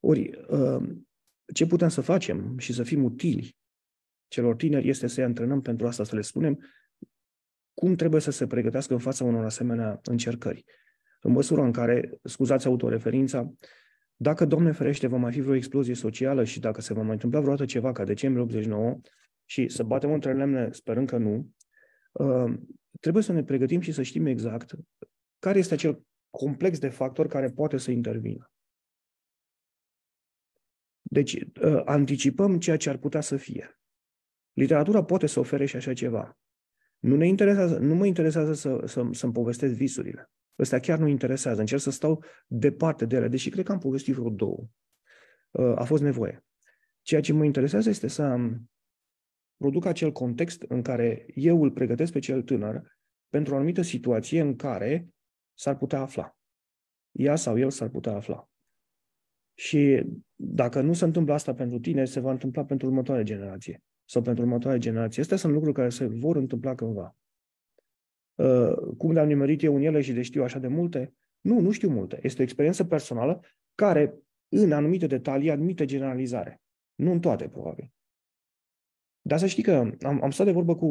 Ori, um, ce putem să facem și să fim utili celor tineri este să-i antrenăm pentru asta, să le spunem cum trebuie să se pregătească în fața unor asemenea încercări. În măsura în care, scuzați autoreferința, dacă, Doamne ferește, va mai fi vreo explozie socială și dacă se va mai întâmpla vreodată ceva ca decembrie 89 și să batem între lemne, sperând că nu, um, trebuie să ne pregătim și să știm exact care este acel complex de factori care poate să intervină. Deci ă, anticipăm ceea ce ar putea să fie. Literatura poate să ofere și așa ceva. Nu, ne interesează, nu mă interesează să, să, să-mi povestesc visurile. Ăstea chiar nu interesează. Încerc să stau departe de ele, deși cred că am povestit vreo două. Ă, a fost nevoie. Ceea ce mă interesează este să produc acel context în care eu îl pregătesc pe cel tânăr pentru o anumită situație în care s-ar putea afla. Ea sau el s-ar putea afla. Și dacă nu se întâmplă asta pentru tine, se va întâmpla pentru următoarea generație sau pentru următoarea generație. Astea sunt lucruri care se vor întâmpla cândva. Uh, cum le-am nimerit eu în ele și de știu așa de multe? Nu, nu știu multe. Este o experiență personală care, în anumite detalii, admite generalizare. Nu în toate, probabil. Dar să știi că am, am stat de vorbă cu,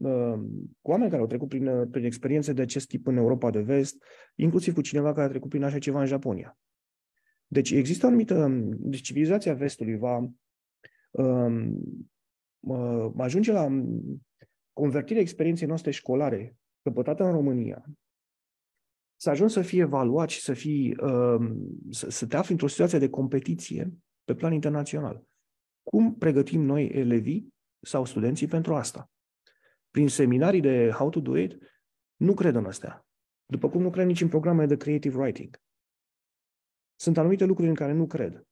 uh, cu oameni care au trecut prin, uh, prin experiențe de acest tip în Europa de vest, inclusiv cu cineva care a trecut prin așa ceva în Japonia. Deci există o anumită... Um, deci civilizația vestului va um, uh, ajunge la um, convertirea experienței noastre școlare căpătată în România, să ajungi să fii evaluat și să, fii, um, să te afli într-o situație de competiție pe plan internațional. Cum pregătim noi elevii sau studenții pentru asta? Prin seminarii de How to Do It, nu cred în astea. După cum nu cred nici în programe de creative writing. Sunt anumite lucruri în care nu cred.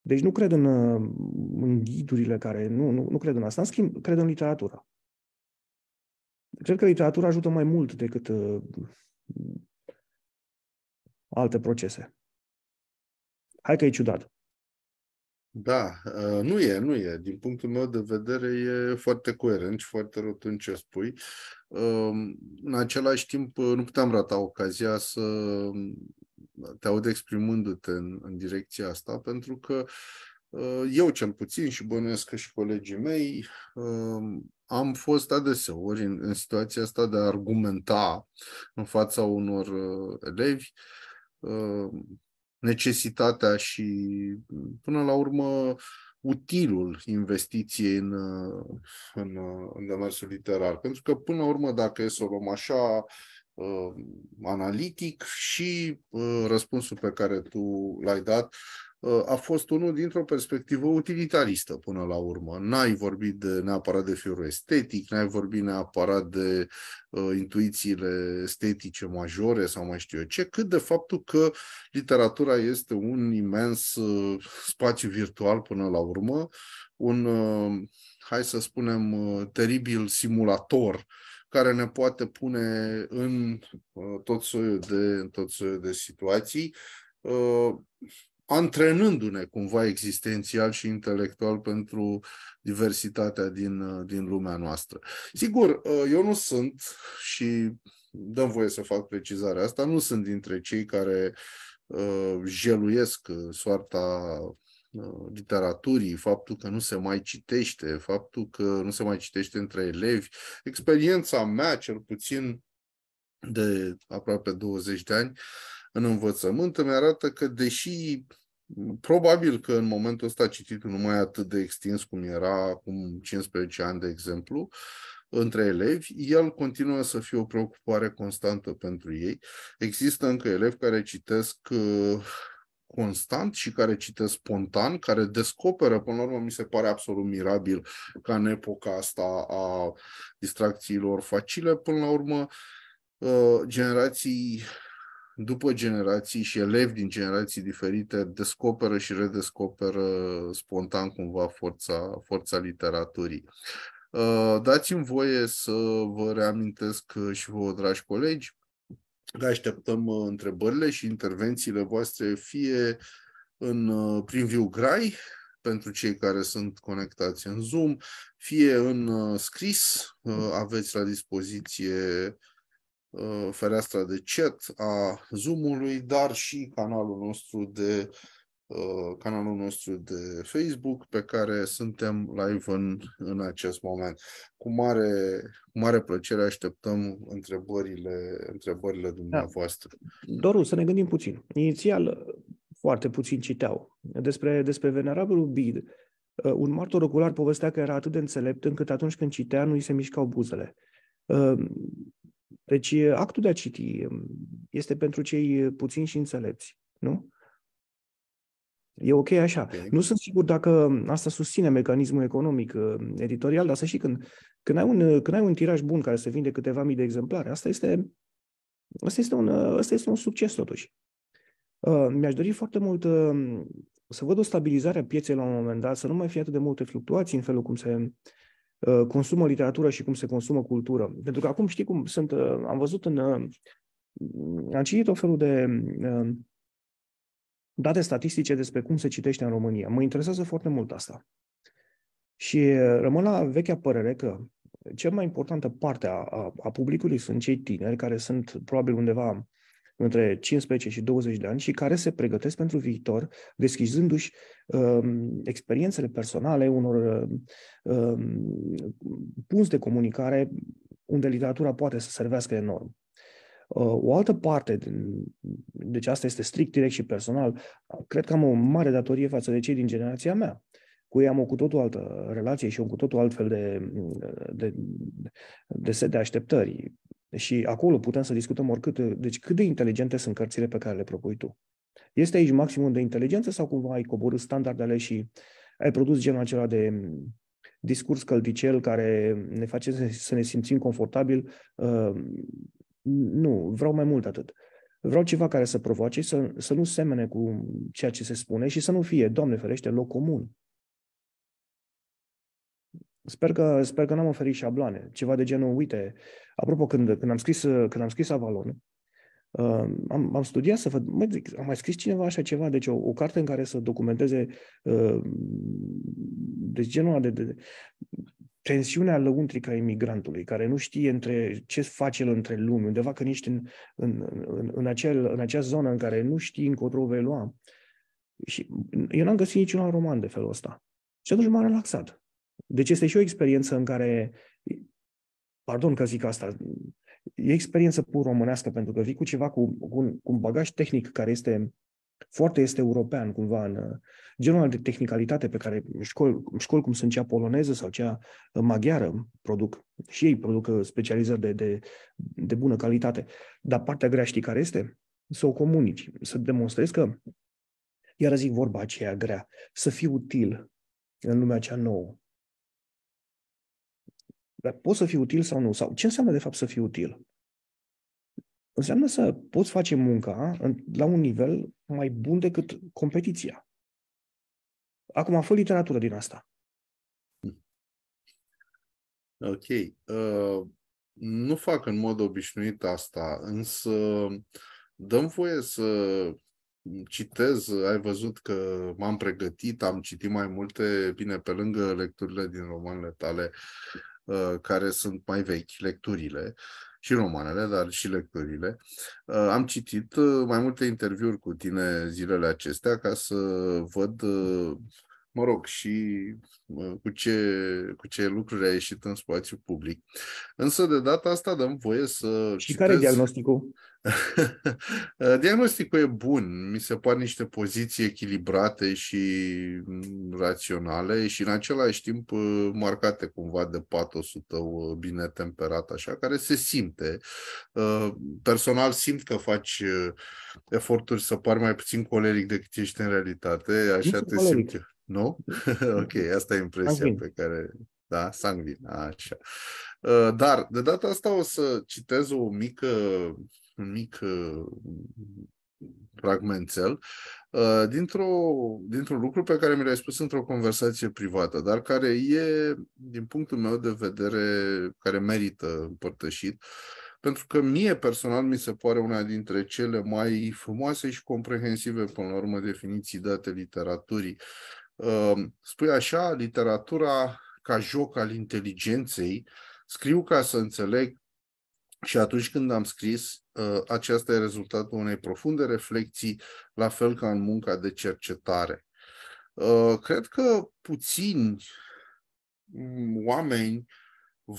Deci nu cred în, uh, în ghidurile care... Nu, nu, nu cred în asta. În schimb, cred în literatură. Cred că literatura ajută mai mult decât uh, alte procese. Hai că e ciudat. Da, uh, nu e, nu e. Din punctul meu de vedere e foarte coerent și foarte rotund ce spui. Um, în același timp uh, nu puteam rata ocazia să te aud exprimându-te în, în direcția asta, pentru că uh, eu cel puțin și bănuiesc că și colegii mei um, am fost adeseori în, în situația asta de a argumenta în fața unor uh, elevi uh, necesitatea și până la urmă utilul investiției în, în, în demersul literar. Pentru că, până la urmă, dacă e să o luăm așa, uh, uh, analitic și uh, răspunsul pe care tu l-ai dat uh, a fost unul dintr-o perspectivă utilitaristă până la urmă. N-ai vorbit de, neapărat de fiorul estetic, n-ai vorbit neapărat de uh, intuițiile estetice majore sau mai știu eu ce, cât de faptul că literatura este un imens uh, spațiu virtual până la urmă, un, uh, hai să spunem, uh, teribil simulator care ne poate pune în uh, tot soiul de, în tot soiul de situații, uh, antrenându-ne cumva existențial și intelectual pentru diversitatea din, uh, din lumea noastră. Sigur, eu nu sunt și dăm voie să fac precizarea asta, nu sunt dintre cei care jeluiesc soarta Uh, literaturii, faptul că nu se mai citește, faptul că nu se mai citește între elevi. Experiența mea, cel puțin de aproape 20 de ani în învățământ, îmi arată că deși probabil că în momentul ăsta cititul nu mai e atât de extins cum era acum 15 ani, de exemplu, între elevi, el continuă să fie o preocupare constantă pentru ei. Există încă elevi care citesc uh, constant și care citesc spontan, care descoperă, până la urmă, mi se pare absolut mirabil ca în epoca asta a distracțiilor facile, până la urmă, uh, generații după generații și elevi din generații diferite descoperă și redescoperă spontan cumva forța, forța literaturii. Uh, dați-mi voie să vă reamintesc și vouă, dragi colegi, Așteptăm uh, întrebările și intervențiile voastre fie în, uh, prin viu grai, pentru cei care sunt conectați în Zoom, fie în uh, scris, aveți la dispoziție fereastra de chat a Zoom-ului, dar și canalul nostru de Uh, canalul nostru de Facebook pe care suntem live în, în acest moment. Cu mare, cu mare plăcere așteptăm întrebările, întrebările da. dumneavoastră. Da. Doru, să ne gândim puțin. Inițial, foarte puțin citeau despre, despre venerabilul Bid. Uh, un martor ocular povestea că era atât de înțelept încât atunci când citea nu îi se mișcau buzele. Uh, deci actul de a citi um, este pentru cei puțini și înțelepți, nu? E ok așa. Okay. Nu sunt sigur dacă asta susține mecanismul economic uh, editorial, dar să știi, când, când, ai un, uh, când ai un tiraj bun care se vinde câteva mii de exemplare, asta este, asta este, un, uh, asta este un succes totuși. Uh, mi-aș dori foarte mult uh, să văd o stabilizare a pieței la un moment dat, să nu mai fie atât de multe fluctuații în felul cum se uh, consumă literatură și cum se consumă cultură. Pentru că acum știi cum sunt, am văzut în... Am citit o felul de date statistice despre cum se citește în România. Mă interesează foarte mult asta. Și rămân la vechea părere că cea mai importantă parte a, a, a publicului sunt cei tineri, care sunt probabil undeva între 15 și 20 de ani și care se pregătesc pentru viitor, deschizându-și um, experiențele personale unor um, punți de comunicare unde literatura poate să servească enorm. Uh, o altă parte, deci asta este strict, direct și personal, uh, cred că am o mare datorie față de cei din generația mea. Cu ei am o cu totul altă relație și un cu totul altfel de, uh, de, de set de așteptări. Și acolo putem să discutăm oricât, deci cât de inteligente sunt cărțile pe care le propui tu. Este aici maximum de inteligență sau cumva ai coborât standardele și ai produs genul acela de um, discurs căldicel care ne face să ne simțim confortabil nu, vreau mai mult atât. Vreau ceva care să provoace, să, să nu semene cu ceea ce se spune și să nu fie, Doamne ferește, loc comun. Sper că, sper că n-am oferit șabloane, ceva de genul, uite, apropo, când, când, am, scris, când am scris Avalon, Uh, am, am studiat să văd, mă, zic, am mai scris cineva așa ceva, deci o, o carte în care să documenteze uh, deci genul de, de, tensiunea lăuntrică a imigrantului, care nu știe între ce face el între lume, undeva când ești în, în, în, în, acel, în acea zonă în care nu știi încotro vei lua. Și eu n-am găsit niciun roman de felul ăsta. Și atunci m-am relaxat. Deci este și o experiență în care, pardon că zic asta, e experiență pur românească, pentru că vii cu ceva, cu, cu, un, cu un bagaj tehnic care este foarte este european cumva în genul de tehnicalitate pe care școli, școli cum sunt cea poloneză sau cea uh, maghiară produc și ei produc uh, specializări de, de, de bună calitate. Dar partea grea știi care este? Să o comunici, să demonstrezi că, iar zic vorba aceea grea, să fii util în lumea cea nouă. Dar poți să fii util sau nu? Sau ce înseamnă de fapt să fii util? înseamnă să poți face munca la un nivel mai bun decât competiția. Acum, fă literatură din asta. Ok. Uh, nu fac în mod obișnuit asta, însă dăm voie să citez. Ai văzut că m-am pregătit, am citit mai multe, bine, pe lângă lecturile din romanele tale, uh, care sunt mai vechi, lecturile. Uh, și romanele, dar și lectările. Uh, am citit uh, mai multe interviuri cu tine zilele acestea ca să văd uh, mă rog, și cu ce, cu ce lucruri a ieșit în spațiu public. Însă, de data asta, dăm voie să. Și citez... care e diagnosticul? diagnosticul e bun. Mi se par niște poziții echilibrate și mm, raționale și, în același timp, uh, marcate cumva de 400 uh, bine temperat, așa, care se simte. Uh, personal, simt că faci eforturi să pari mai puțin coleric decât ești în realitate, așa Nici te coleric. Nu? ok, asta e impresia sanguin. pe care... Da, sanguin, așa. Uh, dar, de data asta o să citez o mică, un mic uh, fragmentel uh, dintr-o, dintr-un lucru pe care mi l-ai spus într-o conversație privată, dar care e, din punctul meu de vedere, care merită împărtășit, pentru că mie personal mi se pare una dintre cele mai frumoase și comprehensive, până la urmă, definiții date literaturii spui așa, literatura ca joc al inteligenței, scriu ca să înțeleg și atunci când am scris, ă, aceasta e rezultatul unei profunde reflexii, la fel ca în munca de cercetare. Ă, cred că puțini oameni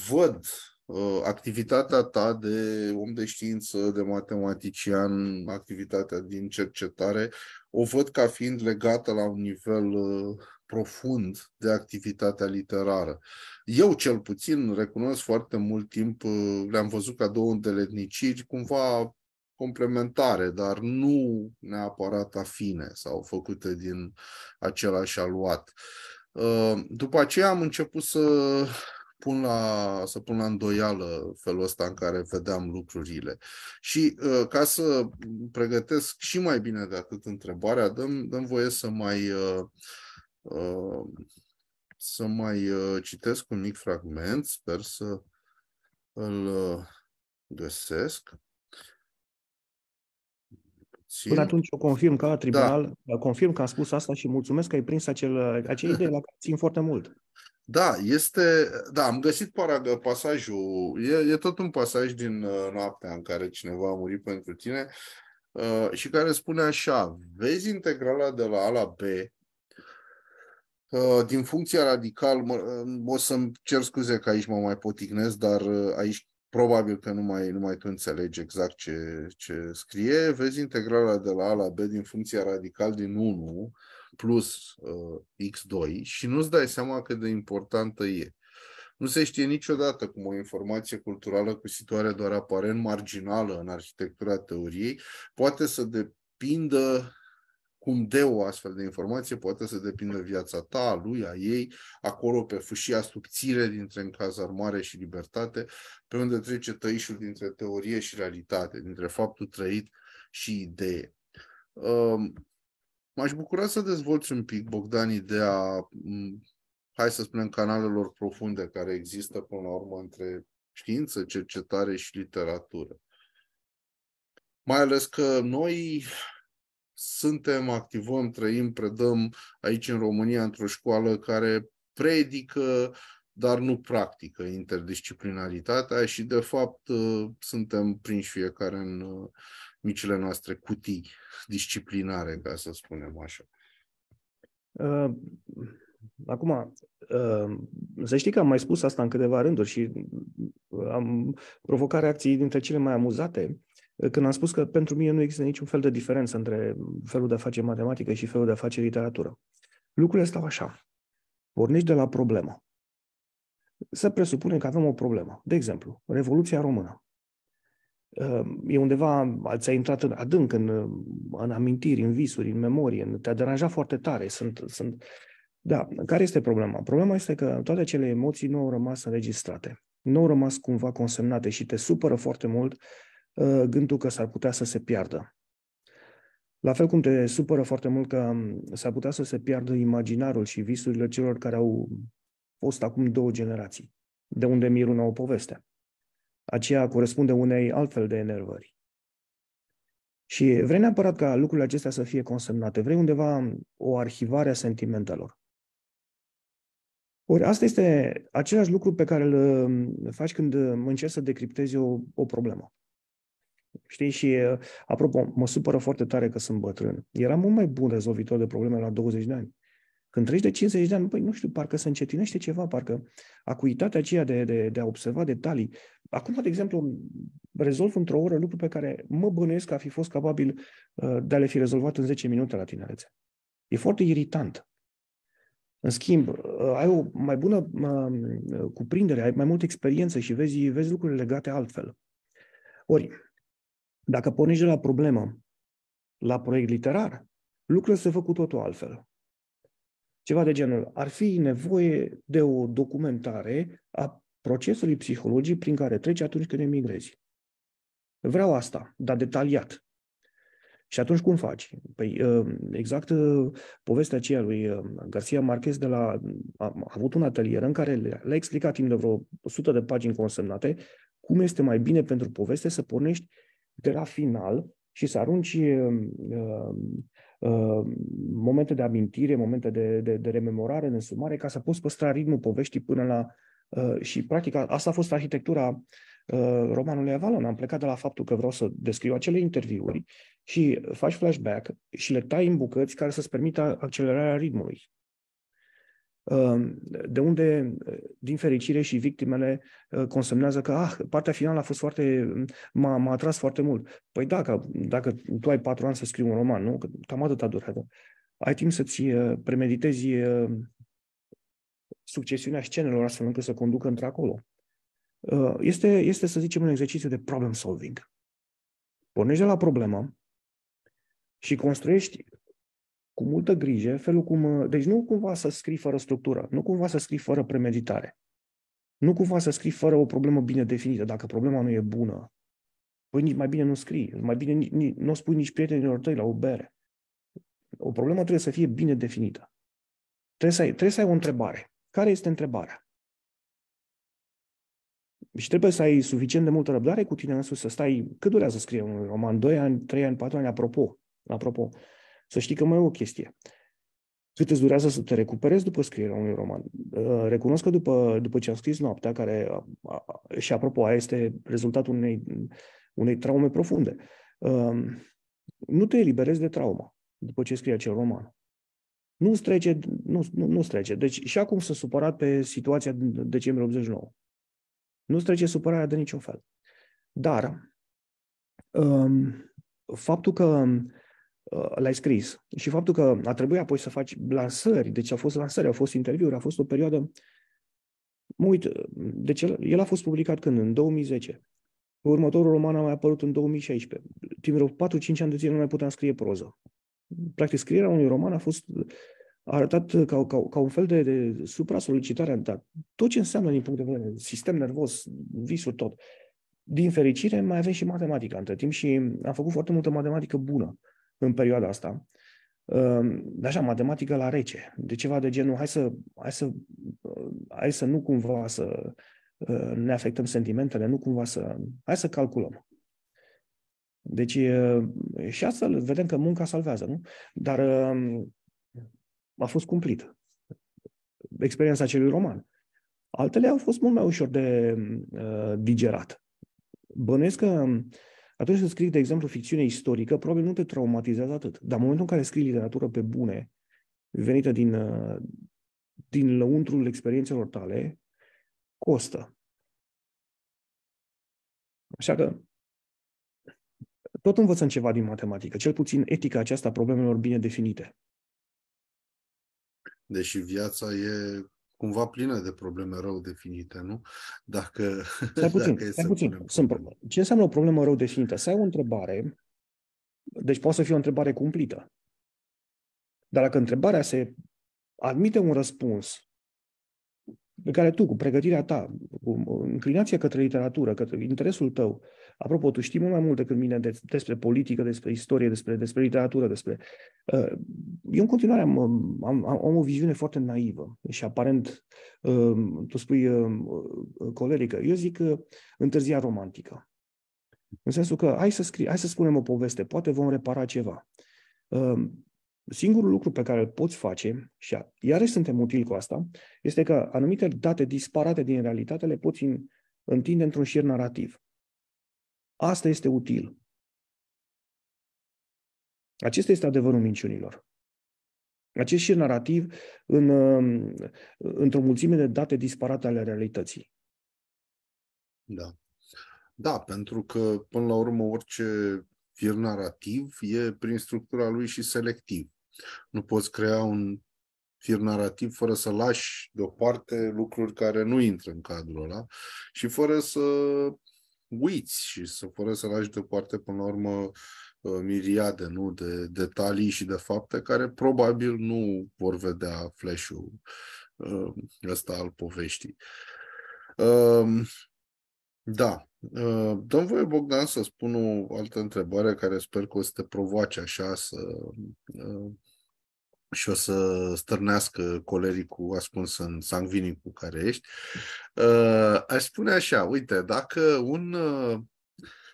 văd ă, activitatea ta de om de știință, de matematician, activitatea din cercetare, o văd ca fiind legată la un nivel uh, profund de activitatea literară. Eu, cel puțin, recunosc foarte mult timp, uh, le-am văzut ca două îndeletniciri, cumva complementare, dar nu neapărat afine sau făcute din același aluat. Uh, după aceea am început să pun la, să pun la îndoială felul ăsta în care vedeam lucrurile. Și ă, ca să pregătesc și mai bine de atât întrebarea, dăm, dăm voie să mai ă, ă, să mai citesc un mic fragment, sper să îl găsesc. Sim. Până atunci o confirm ca tribunal, da. confirm că am spus asta și mulțumesc că ai prins acel, acea idee la care țin foarte mult. Da, este, da, am găsit parag- pasajul, e, e tot un pasaj din uh, noaptea în care cineva a murit pentru tine uh, și care spune așa, vezi integrala de la A la B uh, din funcția radical, mă, uh, o să-mi cer scuze că aici mă mai poticnez, dar uh, aici probabil că nu mai, nu mai tu înțelegi exact ce, ce scrie, vezi integrala de la A la B din funcția radical din 1 plus uh, X2 și nu-ți dai seama cât de importantă e. Nu se știe niciodată cum o informație culturală cu situația doar aparent marginală în arhitectura teoriei poate să depindă cum de o astfel de informație poate să depindă viața ta, a lui, a ei, acolo pe fâșia subțire dintre încazarmare și libertate, pe unde trece tăișul dintre teorie și realitate, dintre faptul trăit și idee. Um, M-aș bucura să dezvolți un pic, Bogdan, ideea, hai să spunem, canalelor profunde care există până la urmă între știință, cercetare și literatură. Mai ales că noi suntem, activăm, trăim, predăm aici în România într-o școală care predică, dar nu practică interdisciplinaritatea și, de fapt, suntem prinși fiecare în micile noastre cutii disciplinare, ca să spunem așa. Uh, acum, uh, să știi că am mai spus asta în câteva rânduri și uh, am provocat reacții dintre cele mai amuzate când am spus că pentru mine nu există niciun fel de diferență între felul de a face matematică și felul de a face literatură. Lucrurile stau așa. Pornești de la problemă. Să presupunem că avem o problemă. De exemplu, Revoluția Română. Ehm, e undeva, ți-a intrat în, adânc în, în amintiri, în visuri, în memorie, în, te-a deranjat foarte tare. Sunt, sunt... Da, care este problema? Problema este că toate acele emoții nu au rămas înregistrate, nu au rămas cumva consemnate și te supără foarte mult uh, gândul că s-ar putea să se piardă. La fel cum te supără foarte mult că mm, s-ar putea să se piardă imaginarul și visurile celor care au fost acum două generații, de unde miruna o poveste aceea corespunde unei altfel de enervări. Și vrei neapărat ca lucrurile acestea să fie consemnate, vrei undeva o arhivare a sentimentelor. Ori asta este același lucru pe care îl um, faci când um, încerci să decriptezi o, o problemă. Știi? Și, uh, apropo, mă supără foarte tare că sunt bătrân. Era mult mai bun rezolvitor de probleme la 20 de ani. Când treci de 50 de ani, păi, nu știu, parcă se încetinește ceva, parcă acuitatea aceea de, de, de a observa detalii Acum, de exemplu, rezolv într-o oră lucruri pe care mă bănuiesc că a fi fost capabil uh, de a le fi rezolvat în 10 minute la tinerețe. E foarte irritant. În schimb, uh, ai o mai bună um, cuprindere, ai mai multă experiență și vezi, vezi lucrurile legate altfel. Ori, dacă pornești de la problemă la proiect literar, lucrurile se fac cu totul altfel. Ceva de genul, ar fi nevoie de o documentare a procesului psihologic prin care treci atunci când emigrezi. Vreau asta, dar detaliat. Și atunci cum faci? Păi uh, exact uh, povestea aceea lui uh, Garcia Marquez de la, a avut un atelier în care le-a explicat timp de vreo 100 de pagini consemnate cum este mai bine pentru poveste să pornești de la final și să arunci uh, uh, momente de amintire, momente de, de, de rememorare, de însumare, ca să poți păstra ritmul poveștii până la Uh, și, practic, asta a fost arhitectura uh, romanului Avalon. Am plecat de la faptul că vreau să descriu acele interviuri și faci flashback și le tai în bucăți care să-ți permită accelerarea ritmului. Uh, de unde, din fericire, și victimele consemnează că ah, partea finală a fost foarte, m-a, m-a atras foarte mult. Păi da, că, dacă tu ai patru ani să scrii un roman, nu? cam atât a durat. Ai timp să-ți premeditezi succesiunea scenelor astfel încât să conducă într-acolo. Uh, este, este, să zicem, un exercițiu de problem solving. Pornești de la problemă și construiești cu multă grijă felul cum... Uh, deci nu cumva să scrii fără structură, nu cumva să scrii fără premeditare, nu cumva să scrii fără o problemă bine definită. Dacă problema nu e bună, păi nici mai bine nu scrii, mai bine ni, ni, nu spui nici prietenilor tăi la o bere. O problemă trebuie să fie bine definită. Trebuie să ai, trebuie să ai o întrebare. Care este întrebarea? Și trebuie să ai suficient de multă răbdare cu tine însuți, să stai, cât durează să scrie un roman? 2 ani, 3 ani, 4 ani, apropo, apropo. Să știi că mai e o chestie. Cât îți durează să te recuperezi după scrierea unui roman? Uh, recunosc că după, după ce am scris Noaptea, care, și apropo, aia este rezultatul unei, unei traume profunde, uh, nu te eliberezi de traumă după ce scrii acel roman nu strece, nu, nu, nu strece. Deci și acum sunt supărat pe situația din decembrie 89. nu strece supărarea de niciun fel. Dar um, faptul că uh, l-ai scris și faptul că a trebuit apoi să faci lansări, deci au fost lansări, au fost interviuri, a fost o perioadă... Mă uit, deci el, el a fost publicat când? În 2010. Următorul roman a mai apărut în 2016. Timp 4-5 ani de zile nu mai puteam scrie proză practic scrierea unui roman a fost arătat ca, ca, ca un fel de, de supra-solicitare dar Tot ce înseamnă din punct de vedere sistem nervos, visul, tot. Din fericire, mai avem și matematică între timp și am făcut foarte multă matematică bună în perioada asta. Ehm, așa, matematică la rece, de ceva de genul, hai să, hai să, hai să nu cumva să eh, ne afectăm sentimentele, nu cumva să, hai să calculăm. Deci, și astfel vedem că munca salvează, nu? Dar um, a fost cumplit experiența celui roman. Altele au fost mult mai ușor de uh, digerat. Bănuiesc că um, atunci când scrii, de exemplu, ficțiune istorică, probabil nu te traumatizează atât. Dar în momentul în care scrii literatură pe bune, venită din, uh, din lăuntrul experiențelor tale, costă. Așa că tot învățăm ceva din matematică, cel puțin etica aceasta problemelor bine definite. Deși viața e cumva plină de probleme rău definite, nu? Dacă, stai puțin, dacă stai puțin. Sunt probleme. Ce înseamnă o problemă rău definită? Să ai o întrebare, deci poate să fie o întrebare cumplită. Dar dacă întrebarea se admite un răspuns pe care tu, cu pregătirea ta, cu înclinația către literatură, către interesul tău, Apropo, tu știi mult mai mult decât mine despre politică, despre istorie, despre, despre literatură, despre... Uh, eu în continuare am, um, am, am, am o viziune foarte naivă și aparent, um, tu spui, um, uh, colerică. Eu zic că uh, întârzia romantică. În sensul că hai să, scrie, hai să spunem o poveste, poate vom repara ceva. Singurul lucru pe care îl poți face, și iarăși suntem utili cu asta, este că anumite date disparate din realitate le poți întinde într-un șir narrativ. Asta este util. Acesta este adevărul minciunilor. Acest șir narativ în, um, într-o mulțime de date disparate ale realității. Da. Da, pentru că, până la urmă, orice fir narativ e, prin structura lui, și selectiv. Nu poți crea un fir narativ fără să lași deoparte lucruri care nu intră în cadrul ăla și fără să uiți și să fără să lași deoparte până la urmă uh, miriade nu? de detalii și de fapte care probabil nu vor vedea flash-ul uh, ăsta al poveștii. Um, da. Uh, dăm voie, Bogdan, să spun o altă întrebare care sper că o să te provoace așa să și o să stârnească colericul ascuns în cu care ești, uh, aș spune așa, uite, dacă un, uh,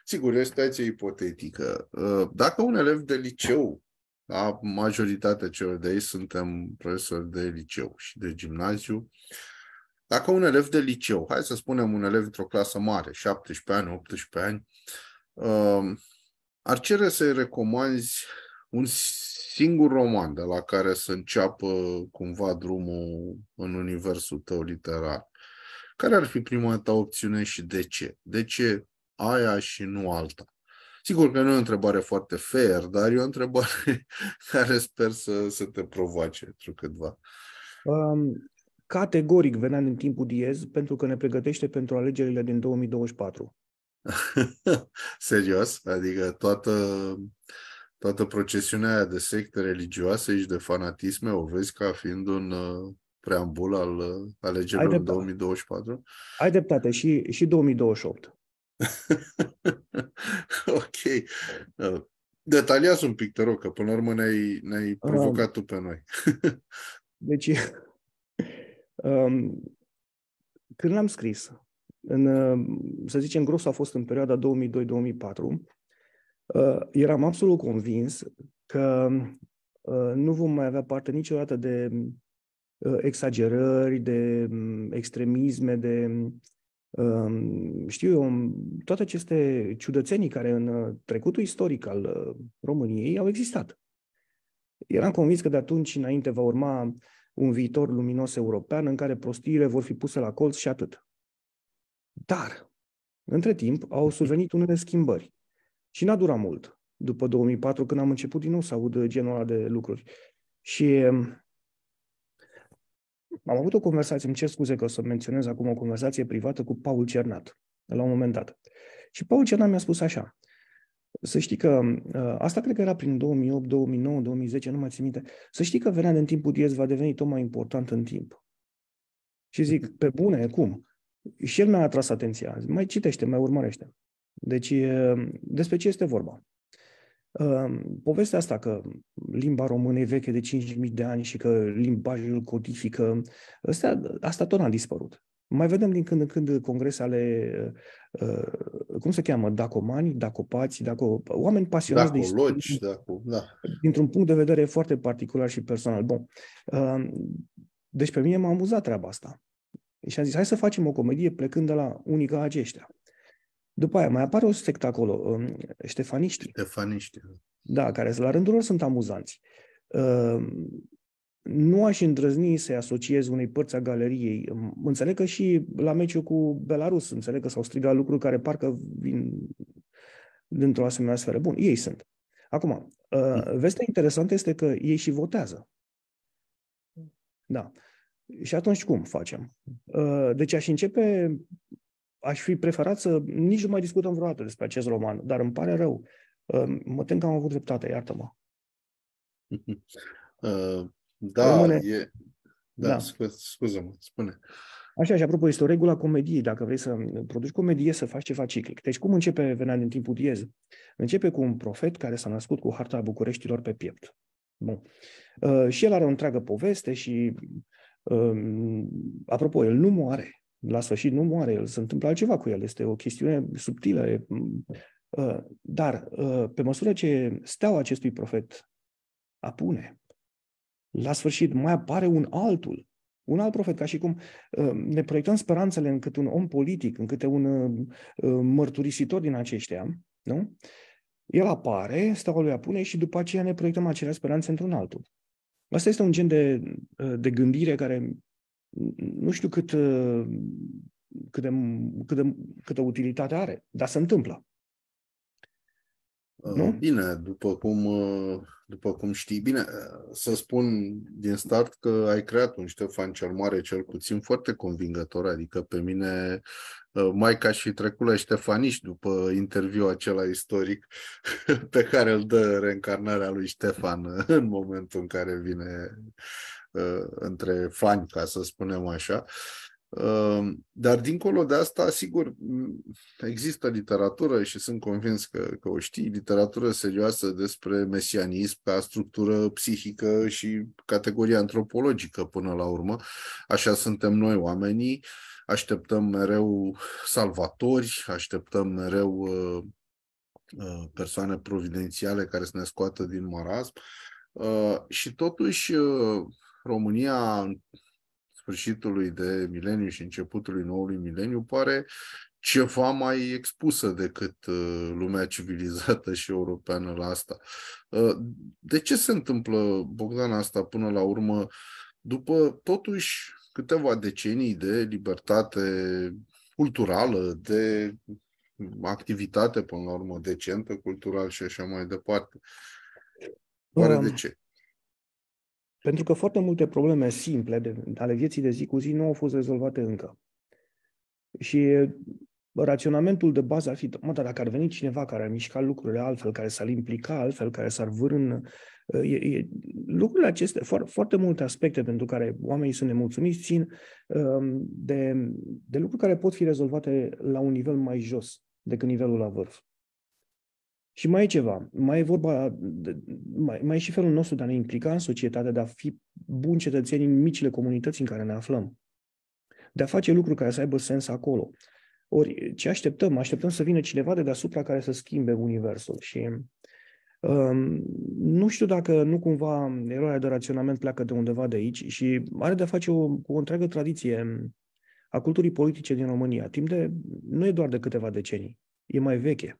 sigur, este o situație ipotetică, uh, dacă un elev de liceu, la da, majoritatea celor de ei suntem profesori de liceu și de gimnaziu, dacă un elev de liceu, hai să spunem un elev într-o clasă mare, 17 ani, 18 ani, ar cere să-i recomanzi un singur roman de la care să înceapă cumva drumul în universul tău literar. Care ar fi prima ta opțiune și de ce? De ce aia și nu alta? Sigur că nu e o întrebare foarte fair, dar e o întrebare care sper să, să te provoace într câtva. Um, categoric veneam din timpul diez pentru că ne pregătește pentru alegerile din 2024. Serios? Adică toată toată procesiunea aia de secte religioase și de fanatisme o vezi ca fiind un uh, preambul al uh, alegerilor 2024? Ai dreptate și, și 2028. ok. Uh, detaliați un pic, te rog, că până la urmă ne-ai, ne um, provocat tu pe noi. deci, um, când l-am scris, în, să zicem, grosul a fost în perioada 2002-2004, Uh, eram absolut convins că uh, nu vom mai avea parte niciodată de uh, exagerări, de mm, extremisme, de um, știu eu, toate aceste ciudățenii care în trecutul istoric al României au existat. Eram convins că de atunci înainte va urma un viitor luminos european în care prostiile vor fi puse la colț și atât. Dar, între timp, au survenit unele schimbări. Și n-a durat mult după 2004, când am început din nou să aud genul ăla de lucruri. Și um, am avut o conversație, îmi cer scuze că o să menționez acum o conversație privată cu Paul Cernat, la un moment dat. Și Paul Cernat mi-a spus așa, să știi că, um, uh, asta cred că era prin 2008, 2009, 2010, nu mai țin minte, să știi că venea în timpul diez va deveni tot mai important în timp. Și zic, pe bune, cum? Și el mi-a atras atenția. Zic, mai citește, mai urmărește. Deci, despre ce este vorba? Povestea asta că limba română e veche de 5.000 de ani și că limbajul codifică, asta, asta tot a dispărut. Mai vedem din când în când congrese ale, cum se cheamă, dacomani, dacopați, daco, oameni pasionați de istorie, daco, da. dintr-un punct de vedere foarte particular și personal. Bun. Deci pe mine m-a amuzat treaba asta. Și am zis, hai să facem o comedie plecând de la unica aceștia. După aia mai apare un spectacol, acolo, um, ștefaniștii. Ștefaniștii. Da. da, care la rândul lor sunt amuzanți. Um, nu aș îndrăzni să-i asociez unei părți a galeriei. Um, înțeleg că și la meciul cu Belarus, înțeleg că s-au strigat lucruri care parcă vin dintr-o asemenea sferă. Bun, ei sunt. Acum, uh, mm. vestea interesantă este că ei și votează. Da. Și atunci cum facem? Mm. Uh, deci aș începe aș fi preferat să nici nu mai discutăm vreodată despre acest roman, dar îmi pare rău. Ehm, mă tem că am avut dreptate, iartă-mă. Ehm, da, Rămâne... e... Da, da. scuză-mă, spune. Așa, și apropo, este o regulă a comediei. Dacă vrei să produci comedie, să faci ceva ciclic. Deci cum începe Venea din timpul diez? Începe cu un profet care s-a născut cu harta Bucureștilor pe piept. Bun. Uh, și el are o întreagă poveste și, uh, apropo, el nu moare la sfârșit nu moare el, se întâmplă altceva cu el, este o chestiune subtilă. Ă, dar ă, pe măsură ce steaua acestui profet apune, la sfârșit mai apare un altul, un alt profet, ca și cum ă, ne proiectăm speranțele în câte un om politic, în câte un mărturisitor din aceștia, nu? El apare, steaua lui apune și după aceea ne proiectăm acele speranțe într-un altul. Asta este un gen de, de gândire care nu știu cât, uh, cât, de, cât de, câtă utilitate are, dar se întâmplă. Uh, nu? Bine, după cum, uh, după cum știi, bine, să spun din start că ai creat un Ștefan cel Mare, cel puțin foarte convingător, adică pe mine mai ca și trecule Ștefaniș după interviul acela istoric pe care îl dă reîncarnarea lui Ștefan în momentul în care vine Uh, între fani, ca să spunem așa. Uh, dar dincolo de asta, sigur, există literatură și sunt convins că, că o știi, literatură serioasă despre mesianism ca structură psihică și categoria antropologică până la urmă. Așa suntem noi oamenii, așteptăm mereu salvatori, așteptăm mereu uh, persoane providențiale care să ne scoată din marasm. Și totuși, România în sfârșitului de mileniu și începutului noului mileniu pare ceva mai expusă decât uh, lumea civilizată și europeană la asta. Uh, de ce se întâmplă, Bogdan, asta până la urmă, după totuși câteva decenii de libertate culturală, de activitate, până la urmă, decentă, cultural și așa mai departe? Oare um, de ce? Pentru că foarte multe probleme simple de, ale vieții de zi cu zi nu au fost rezolvate încă. Și raționamentul de bază ar fi, mă, dar dacă ar veni cineva care ar mișca lucrurile altfel, care s-ar implica altfel, care s-ar vârân, e, e, lucrurile acestea, foarte, foarte multe aspecte pentru care oamenii sunt nemulțumiți țin um, de, de lucruri care pot fi rezolvate la un nivel mai jos decât nivelul la vârf. Și mai e ceva, mai e vorba, mai, mai e și felul nostru de a ne implica în societate, de a fi buni cetățeni în micile comunități în care ne aflăm, de a face lucruri care să aibă sens acolo. Ori ce așteptăm? Așteptăm să vină cineva de deasupra care să schimbe universul și um, nu știu dacă nu cumva eroarea de raționament pleacă de undeva de aici și are de a face o, cu o întreagă tradiție a culturii politice din România. Timp de, nu e doar de câteva decenii, e mai veche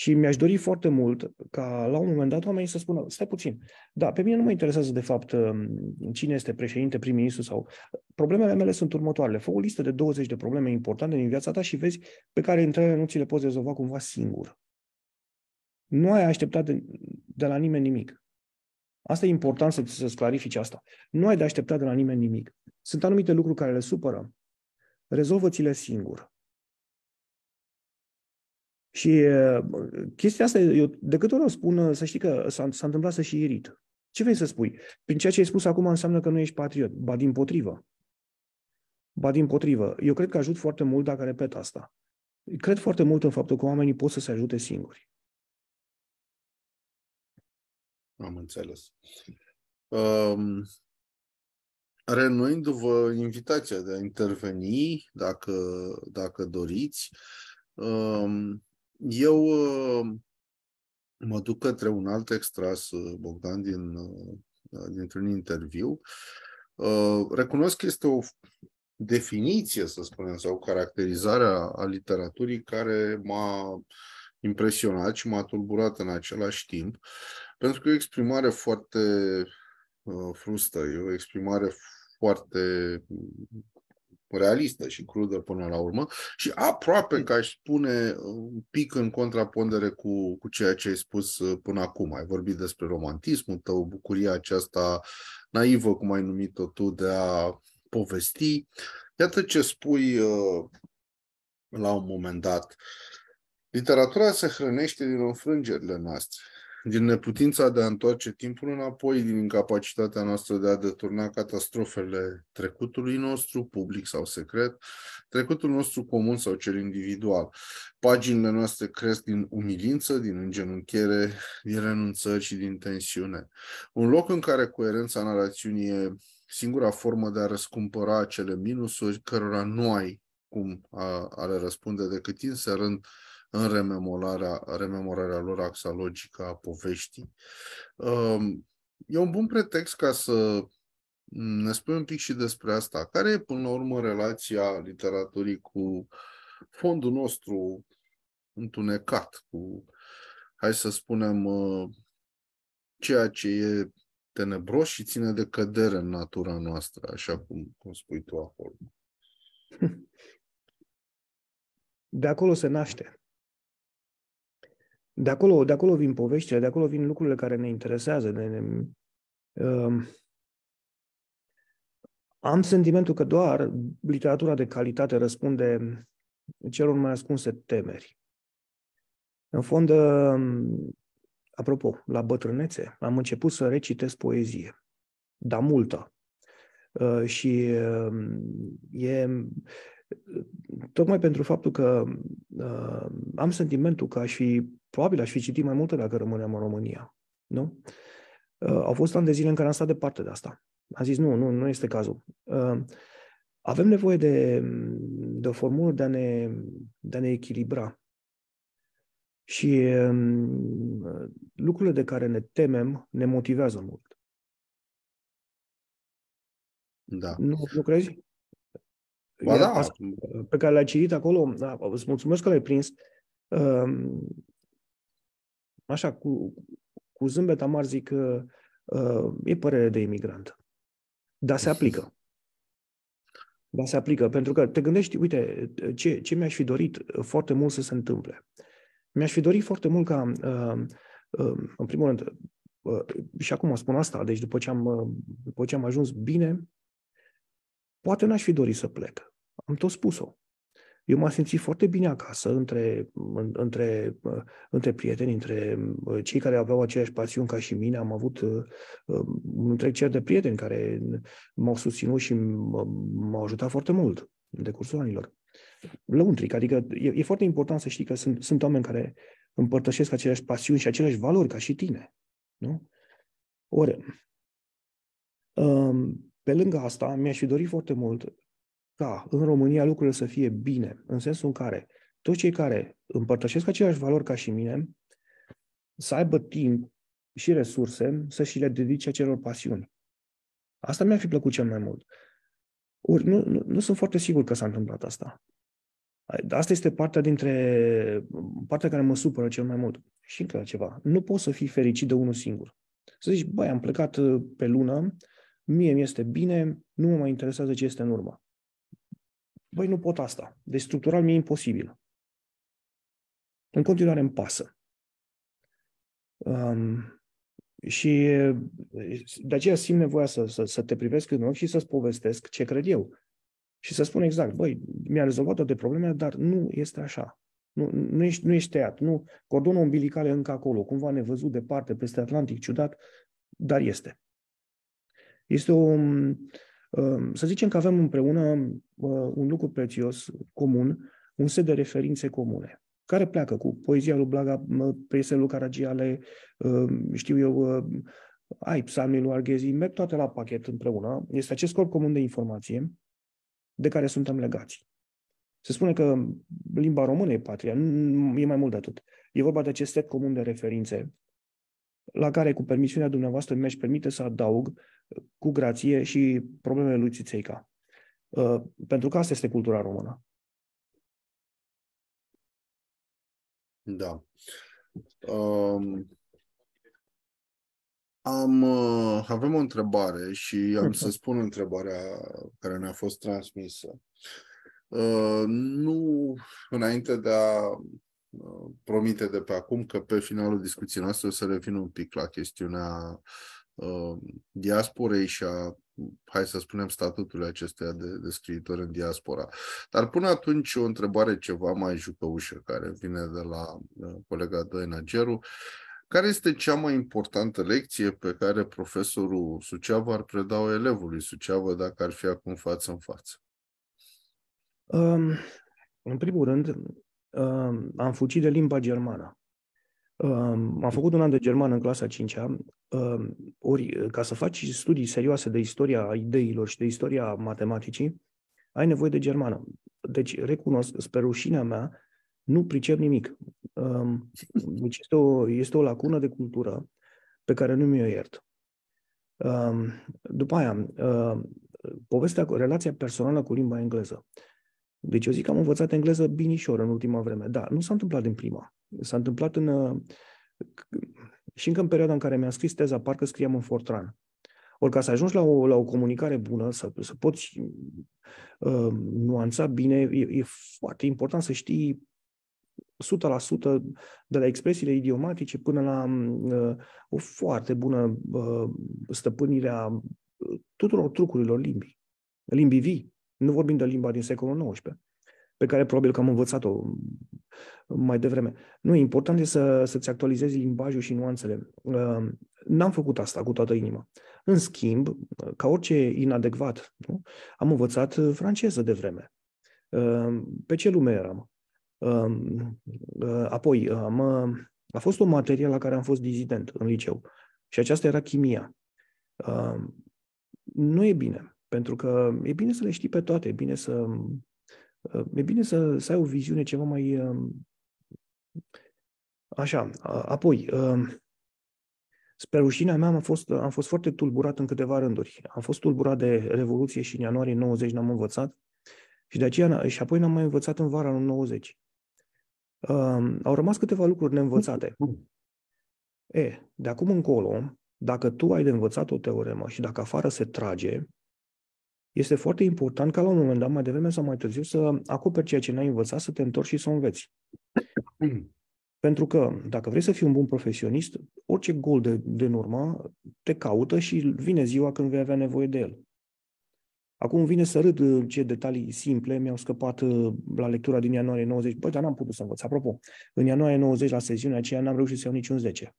și mi-aș dori foarte mult ca la un moment dat oamenii să spună, stai puțin, da, pe mine nu mă interesează de fapt um, cine este președinte, prim-ministru sau... Problemele mele sunt următoarele. Fă o listă de 20 de probleme importante din viața ta și vezi pe care între ele nu ți le poți rezolva cumva singur. Nu ai așteptat de, de la nimeni nimic. Asta e important să, să-ți clarifici asta. Nu ai de așteptat de la nimeni nimic. Sunt anumite lucruri care le supără. Rezolvă-ți-le singur. Și chestia asta, eu de câte ori o spun, să știi că s-a, s-a întâmplat să și irit. Ce vrei să spui? Prin ceea ce ai spus acum înseamnă că nu ești patriot. Ba din potrivă. Ba din potrivă. Eu cred că ajut foarte mult dacă repet asta. Cred foarte mult în faptul că oamenii pot să se ajute singuri. Am înțeles. Um, renuindu-vă invitația de a interveni, dacă, dacă doriți, um, eu uh, mă duc către un alt extras, uh, Bogdan, din, uh, dintr-un interviu. Recunosc că este o definiție, să spunem, sau caracterizarea a literaturii care m-a impresionat și m-a tulburat în același timp, pentru că e o exprimare foarte frustă, e o exprimare foarte realistă și crudă până la urmă și aproape mm. că aș spune uh, un pic în contrapondere cu, cu ceea ce ai spus uh, până acum. Ai vorbit despre romantismul tău, bucuria aceasta naivă, cum ai numit-o tu, de a povesti. Iată ce spui uh, la un moment dat. Literatura se hrănește din înfrângerile noastre din neputința de a întoarce timpul înapoi, din incapacitatea noastră de a deturna catastrofele trecutului nostru, public sau secret, trecutul nostru comun sau cel individual. Paginile noastre cresc din umilință, din îngenunchiere, din renunțări și din tensiune. Un loc în care coerența narațiunii e singura formă de a răscumpăra acele minusuri cărora nu ai cum a, a le răspunde decât inserând uh, în rememorarea, rememorarea lor axologică a poveștii. Um, e un bun pretext ca să ne spui un pic și despre asta. Care e, până la urmă, relația literaturii cu fondul nostru întunecat, cu, hai să spunem, uh, ceea ce e tenebros și ține de cădere în natura noastră, așa cum, cum spui tu acolo. De acolo se naște de acolo, de acolo vin poveștile, de acolo vin lucrurile care ne interesează. Ne, ne, uh, am sentimentul că doar literatura de calitate răspunde celor mai ascunse temeri. În fond, uh, apropo, la bătrânețe am început să recitesc poezie, dar multă. Uh, și uh, e tocmai pentru faptul că uh, am sentimentul că aș fi, probabil aș fi citit mai multe dacă rămâneam în România, nu? Uh, au fost ani de zile în care am stat departe de asta. Am zis, nu, nu, nu este cazul. Uh, avem nevoie de, de o formulă de a ne, de a ne echilibra. Și uh, lucrurile de care ne temem ne motivează mult. Da. Nu, nu crezi? Ba da. pe care l-ai citit acolo, da, îți mulțumesc că l-ai prins, ehm, așa, cu, cu zâmbet amar zic că ehm, e părere de imigrant. Dar se aplică. Dar se aplică, pentru că te gândești, uite, ce, ce mi-aș fi dorit foarte mult să se întâmple. Mi-aș fi dorit foarte mult ca, ehm, în primul rând, și acum spun asta, deci după ce am, după ce am ajuns bine Poate n-aș fi dorit să plec. Am tot spus-o. Eu m-am simțit foarte bine acasă între, între, între prieteni, între uh, cei care aveau aceeași pasiuni ca și mine. Am avut uh, uh, un întreg cer de prieteni care m-au susținut și m-au ajutat foarte mult în decursul anilor. Lăuntric, adică e, e foarte important să știi că sunt, sunt oameni care împărtășesc aceleași pasiuni și aceleași valori ca și tine. Nu? Ori, um, pe lângă asta, mi-aș fi dorit foarte mult ca în România lucrurile să fie bine, în sensul în care toți cei care împărtășesc aceleași valori ca și mine să aibă timp și resurse să și le dedice acelor pasiuni. Asta mi-ar fi plăcut cel mai mult. Ori nu, nu, nu sunt foarte sigur că s-a întâmplat asta. Asta este partea dintre partea care mă supără cel mai mult. Și încă ceva. Nu poți să fii fericit de unul singur. Să zici, băi, am plecat uh, pe lună, mie mi este bine, nu mă mai interesează ce este în urmă. Băi, nu pot asta. Deci structural mi-e imposibil. În continuare îmi pasă. Um, și de aceea simt nevoia să, să, să te privesc în ochi și să-ți povestesc ce cred eu. Și să spun exact, băi, mi-a rezolvat toate problemele, dar nu este așa. Nu, nu, ești, nu ești tăiat. Nu, cordonul umbilical e încă acolo, cumva nevăzut departe, peste Atlantic, ciudat, dar este. Este o, um, să zicem că avem împreună uh, un lucru prețios comun, un set de referințe comune, care pleacă cu poezia lui Blaga, piesele lui Caragiale, um, știu eu, uh, ai psalmii lui Arghezi, merg toate la pachet împreună. Este acest corp comun de informație de care suntem legați. Se spune că limba română e patria, e mai mult de atât. E vorba de acest set comun de referințe la care, cu permisiunea dumneavoastră, mi-aș permite să adaug cu grație și problemele lui Țițeica. Uh, pentru că asta este cultura română. Da. Um, am, uh, avem o întrebare și am să spun întrebarea care ne-a fost transmisă. Uh, nu înainte de a uh, promite de pe acum că pe finalul discuției noastre o să revin un pic la chestiunea Uh, diasporei și a, hai să spunem, statutului acesteia de, de scriitor în diaspora. Dar până atunci o întrebare ceva mai jucăușă, care vine de la uh, colega Doina Geru. Care este cea mai importantă lecție pe care profesorul Suceava ar preda-o elevului Suceava dacă ar fi acum față în față? Um, în primul rând, um, am fugit de limba germană. Am făcut un an de germană în clasa 5-a, ori ca să faci studii serioase de istoria ideilor și de istoria matematicii, ai nevoie de germană. Deci, recunosc, spre rușinea mea, nu pricep nimic. Deci este o, este o lacună de cultură pe care nu mi-o iert. După aia, povestea, relația personală cu limba engleză. Deci eu zic că am învățat engleză binișor în ultima vreme. Da, nu s-a întâmplat din prima. S-a întâmplat în, uh, și încă în perioada în care mi-am scris teza, parcă scriam în Fortran. Ori ca să ajungi la o, la o comunicare bună, să, să poți uh, nuanța bine, e, e foarte important să știi 100% de la expresiile idiomatice până la mm, uh, o foarte bună uh, stăpânire a uh, tuturor trucurilor limbii, limbii vii. Nu vorbim de limba din secolul XIX, pe care probabil că am învățat-o mai devreme. Nu, important e să, să-ți actualizezi limbajul și nuanțele. Ehm, n-am făcut asta cu toată inima. În schimb, ca orice inadecvat, nu? am învățat franceză de vreme. Ehm, pe ce lume eram? Ehm, eh, apoi, am, a fost o materie la care am fost dizident în liceu și aceasta era chimia. Nu e bine. Pentru că e bine să le știi pe toate, e bine să, uh, e bine să, să ai o viziune ceva mai... Um, așa, apoi, um, spre rușinea mea am fost, am fost foarte tulburat în câteva rânduri. Am fost tulburat de Revoluție și în ianuarie 90 n-am învățat și de aceea și apoi n-am mai învățat în vara în 90. Um, au rămas câteva lucruri neînvățate. E, de acum încolo, dacă tu ai de învățat o teoremă și dacă afară se trage, este foarte important ca la un moment dat, mai devreme sau mai târziu, să acoperi ceea ce n-ai învățat, să te întorci și să o înveți. Pentru că dacă vrei să fii un bun profesionist, orice gol de, de în urmă te caută și vine ziua când vei avea nevoie de el. Acum vine să râd uh, ce detalii simple mi-au scăpat uh, la lectura din ianuarie 90. Băi, dar n-am putut să învăț. Apropo, în ianuarie 90, la sesiunea aceea, n-am reușit să iau niciun 10.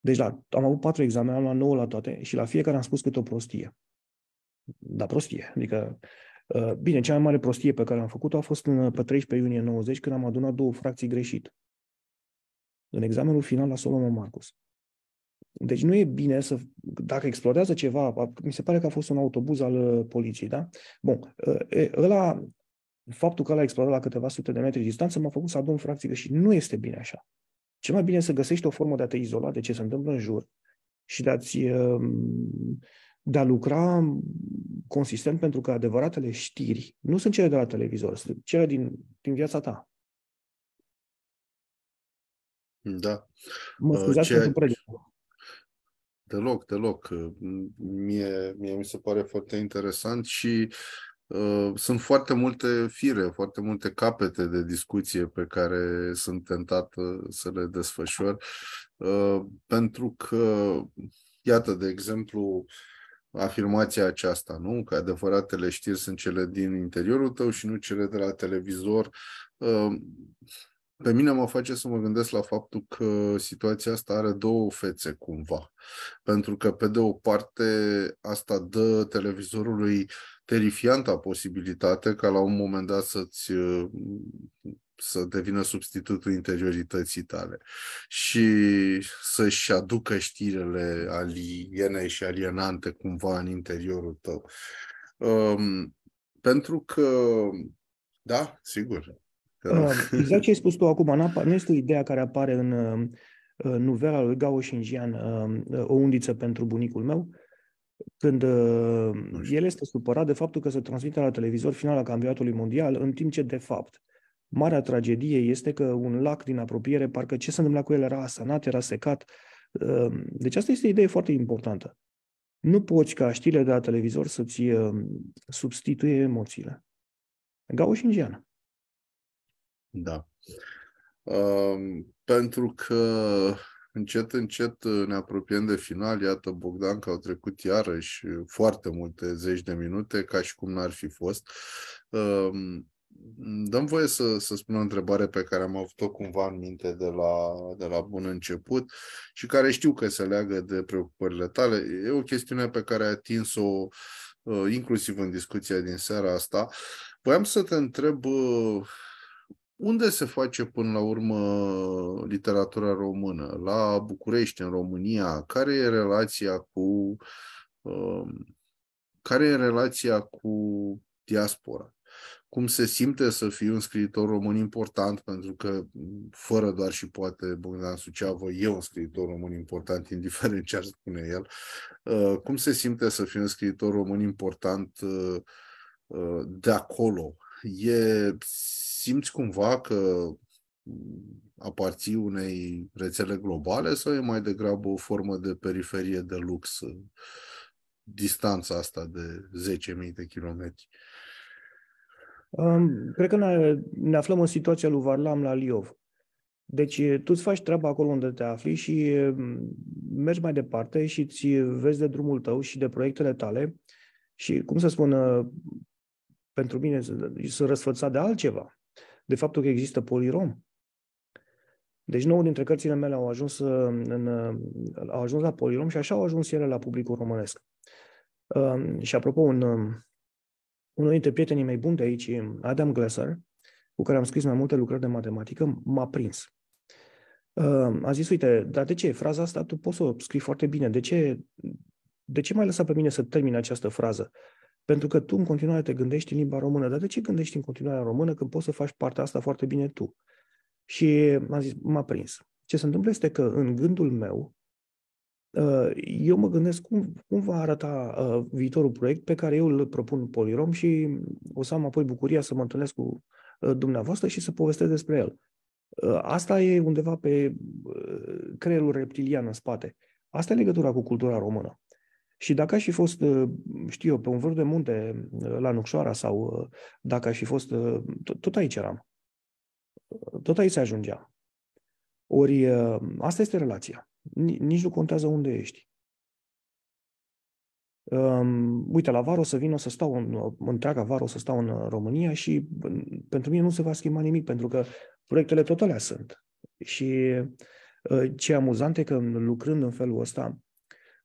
Deci la, da, am avut patru examene, am luat 9 la toate și la fiecare am spus câte o prostie da, prostie. Adică, uh, bine, cea mai mare prostie pe care am făcut-o a fost în, uh, pe 13 iunie 90, când am adunat două fracții greșit. În examenul final la Solomon Marcus. Deci nu e bine să, dacă explodează ceva, mi se pare că a fost un autobuz al uh, poliției, da? Bun, ăla, faptul că l a explodat la câteva sute de metri distanță m-a făcut să adun fracții greșit. Nu este bine așa. Cel mai bine e să găsești o formă de a te izola de ce se întâmplă în jur și de a-ți um, de a lucra consistent pentru că adevăratele știri nu sunt cele de la televizor, sunt cele din, din viața ta. Da. Mă uh, scuzați Ceea... pentru predică. Deloc, deloc. Mie, mie mi se pare foarte interesant și uh, sunt foarte multe fire, foarte multe capete de discuție pe care sunt tentat uh, să le desfășor, uh, pentru că, iată, de exemplu, uh, afirmația aceasta, nu? Că adevăratele știri sunt cele din interiorul tău și nu cele de la televizor. Ehm, pe mine mă face să mă gândesc la faptul că situația asta are două fețe cumva. Pentru că, pe de o parte, asta dă televizorului terifianta posibilitate ca la un moment dat să-ți să devină substitutul interiorității tale și să-și aducă știrele aliene și alienante cumva în interiorul tău. Um, pentru că, da, sigur. Că... Um, exact ce ai spus tu acum, nu este o idee care apare în uh, nuvela lui Gao Xinjian, um, O undiță pentru bunicul meu, când uh, el este supărat de faptul că se transmite la televizor finala campionatului mondial, în timp ce, de fapt, Marea tragedie este că un lac din apropiere, parcă ce se întâmpla cu el era asanat, era secat. Ehm, deci asta este o idee foarte importantă. Nu poți ca știrile de la televizor să-ți ehm, substituie emoțiile. și Da. Uh, pentru că încet, încet ne apropiem de final. Iată, Bogdan, că au trecut iarăși foarte multe zeci de minute, ca și cum n-ar fi fost dăm voie să, să spun o întrebare pe care am avut-o cumva în minte de la, de la bun început și care știu că se leagă de preocupările tale. E o chestiune pe care ai atins-o ă, inclusiv în discuția din seara asta. Voiam să te întreb ă, unde se face până la urmă literatura română? La București, în România? Care e relația cu ă, care e relația cu diaspora? cum se simte să fii un scriitor român important, pentru că fără doar și poate Bogdan Suceavă e un scriitor român important, indiferent ce ar spune el, uh, cum se simte să fii un scriitor român important uh, uh, de acolo? E, simți cumva că aparții unei rețele globale sau e mai degrabă o formă de periferie de lux distanța asta de 10.000 de kilometri? Uh, Um, cred că ne, ne aflăm în situația lui Varlam la Liov. Deci tu îți faci treaba acolo unde te afli și mergi mai departe și îți vezi de drumul tău și de proiectele tale și, cum să spun, uh, pentru mine sunt răsfățat de altceva, de faptul că există polirom. Deci nouă dintre cărțile mele au ajuns, uh, în, uh, au ajuns la polirom și așa au ajuns ele la publicul românesc. Și apropo, un, um, unul dintre prietenii mei buni de aici, Adam Glasser, cu care am scris mai multe lucrări de matematică, m-a prins. Ehm, a zis, uite, dar de ce fraza asta tu poți să o scrii foarte bine? De ce, de ce mai lăsat pe mine să termin această frază? Pentru că tu în continuare te gândești în limba română, dar de ce gândești în continuare în română când poți să faci partea asta foarte bine tu? Și am zis, m-a prins. Ce se întâmplă este că în gândul meu, Ă, eu mă gândesc cum, cum va arăta uh, viitorul proiect pe care eu îl propun Polirom și o să am apoi bucuria să mă întâlnesc cu uh, dumneavoastră și să povestesc despre el. Uh, asta e undeva pe creierul reptilian în spate. Asta e legătura cu cultura română. Și dacă aș fi fost, știu eu, pe un vârf de munte la Nucșoara sau dacă aș fi fost, tot, tot aici eram. Tot aici ajungea. Ori asta este relația nici nu contează unde ești. Um, uite, la vară o să vin, o să stau în, întreaga vară o să stau în România și pentru mine nu se va schimba nimic, pentru că proiectele tot alea sunt. Și uh, ce amuzant e că lucrând în felul ăsta,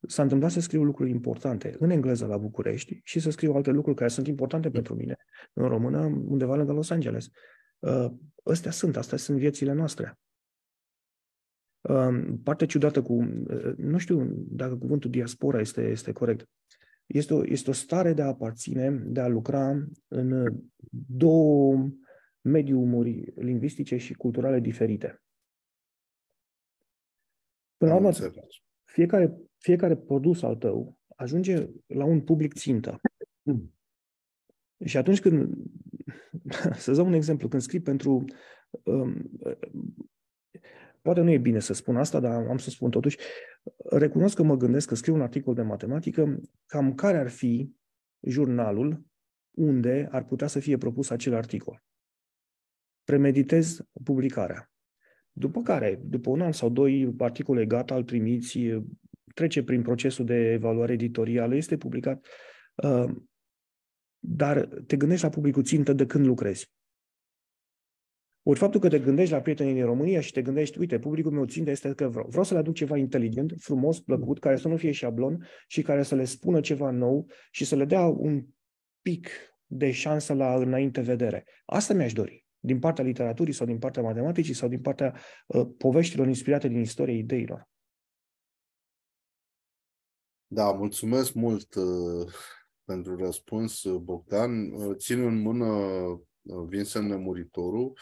s-a întâmplat să scriu lucruri importante în engleză la București și să scriu alte lucruri care sunt importante pentru mine în română, undeva lângă Los Angeles. Uh, astea sunt, astea sunt viețile noastre. Partea ciudată cu, uh, nu știu dacă cuvântul diaspora este, este corect, este o, este o stare de a aparține, de a lucra în două mediumuri lingvistice și culturale diferite. Până la urmă, fiecare, fiecare produs al tău ajunge la un public țintă. Hmm. Și atunci când, să dau un exemplu, când scrii pentru um, poate nu e bine să spun asta, dar am să spun totuși, recunosc că mă gândesc că scriu un articol de matematică, cam care ar fi jurnalul unde ar putea să fie propus acel articol. Premeditez publicarea. După care, după un an sau doi, articole gata, îl trimiți, trece prin procesul de evaluare editorială, este publicat, ă, dar te gândești la publicul țintă de când lucrezi. Ori faptul că te gândești la prietenii din România și te gândești, uite, publicul meu ținte este că vreau, vreau să le aduc ceva inteligent, frumos, plăcut, care să nu fie șablon și care să le spună ceva nou și să le dea un pic de șansă la înainte vedere. Asta mi-aș dori din partea literaturii sau din partea matematicii sau din partea uh, poveștilor inspirate din istoria ideilor. Da, mulțumesc mult uh, pentru răspuns, uh, Bogdan. Uh, țin în mână uh, Vincent Nemuritorul,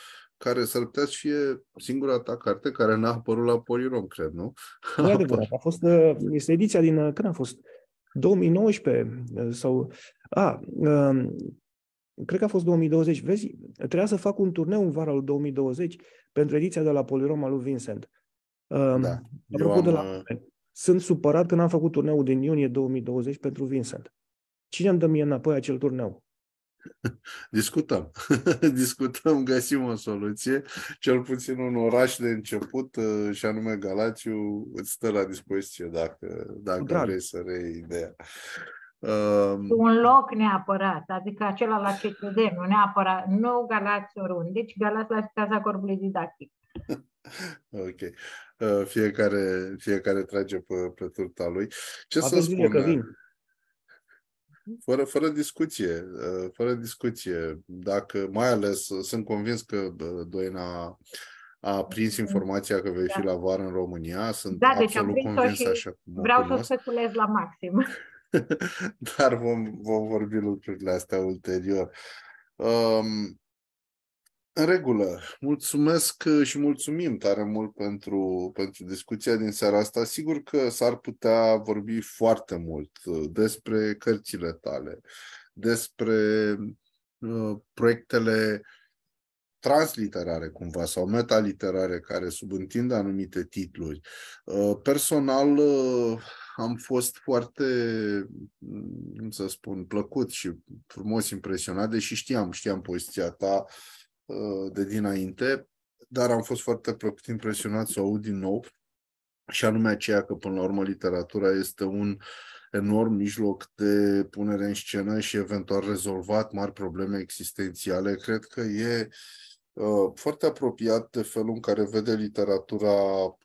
care s-ar putea să fie singura ta carte care n-a apărut la Polirom, cred, nu? Nu adevărat. A fost, uh, este ediția din, uh, când a fost? 2019 uh, sau... A, um, cred că a fost 2020. Vezi, trebuia să fac un turneu în vara lui 2020 pentru ediția de la Polirom al lui Vincent. Um, da, Apropo am... de la... Sunt supărat că n-am făcut turneul din iunie 2020 pentru Vincent. Cine îmi dă mie înapoi acel turneu? Discutăm. Discutăm, găsim o soluție. Cel puțin un oraș de început, uh, și anume Galațiu, îți stă la dispoziție dacă, dacă da. vrei să rei ideea. Um... Un loc neapărat, adică acela la CCD, nu neapărat, nu Galațiu Rund, deci Galați la Casa Corpului Didactic. ok. Uh, fiecare, fiecare trage pe, pe turta lui. Ce Avem să spun? Că vin. Fără, fără discuție, uh, fără discuție. Dacă, mai ales, uh, sunt convins că Doina a prins mm-hmm. informația că vei da. fi la vară în România. Sunt da, deci absolut convins și așa. Vreau să speculez la maxim. Dar vom, vom vorbi lucrurile astea ulterior. Um, în regulă. Mulțumesc uh, și mulțumim tare mult pentru, pentru discuția din seara asta. Sigur că s-ar putea vorbi foarte mult uh, despre cărțile tale, despre uh, proiectele transliterare cumva sau metaliterare care subîntind anumite titluri. Uh, personal uh, am fost foarte, mm, cum să spun, plăcut și frumos impresionat, deși știam, știam poziția ta Uh, de dinainte, dar am fost foarte impresionat să aud din nou, și anume aceea că, până la urmă, literatura este un enorm mijloc de punere în scenă și eventual rezolvat mari probleme existențiale. Cred că e uh, foarte apropiat de felul în care vede literatura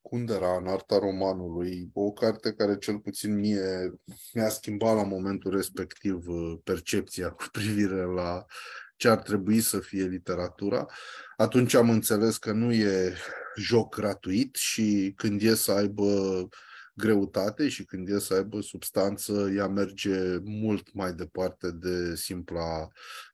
Kundera în arta romanului, o carte care cel puțin mie mi-a schimbat la momentul respectiv uh, percepția cu privire la ce ar trebui să fie literatura. Atunci am înțeles că nu e joc gratuit și când e să aibă greutate și când e să aibă substanță, ea merge mult mai departe de simpla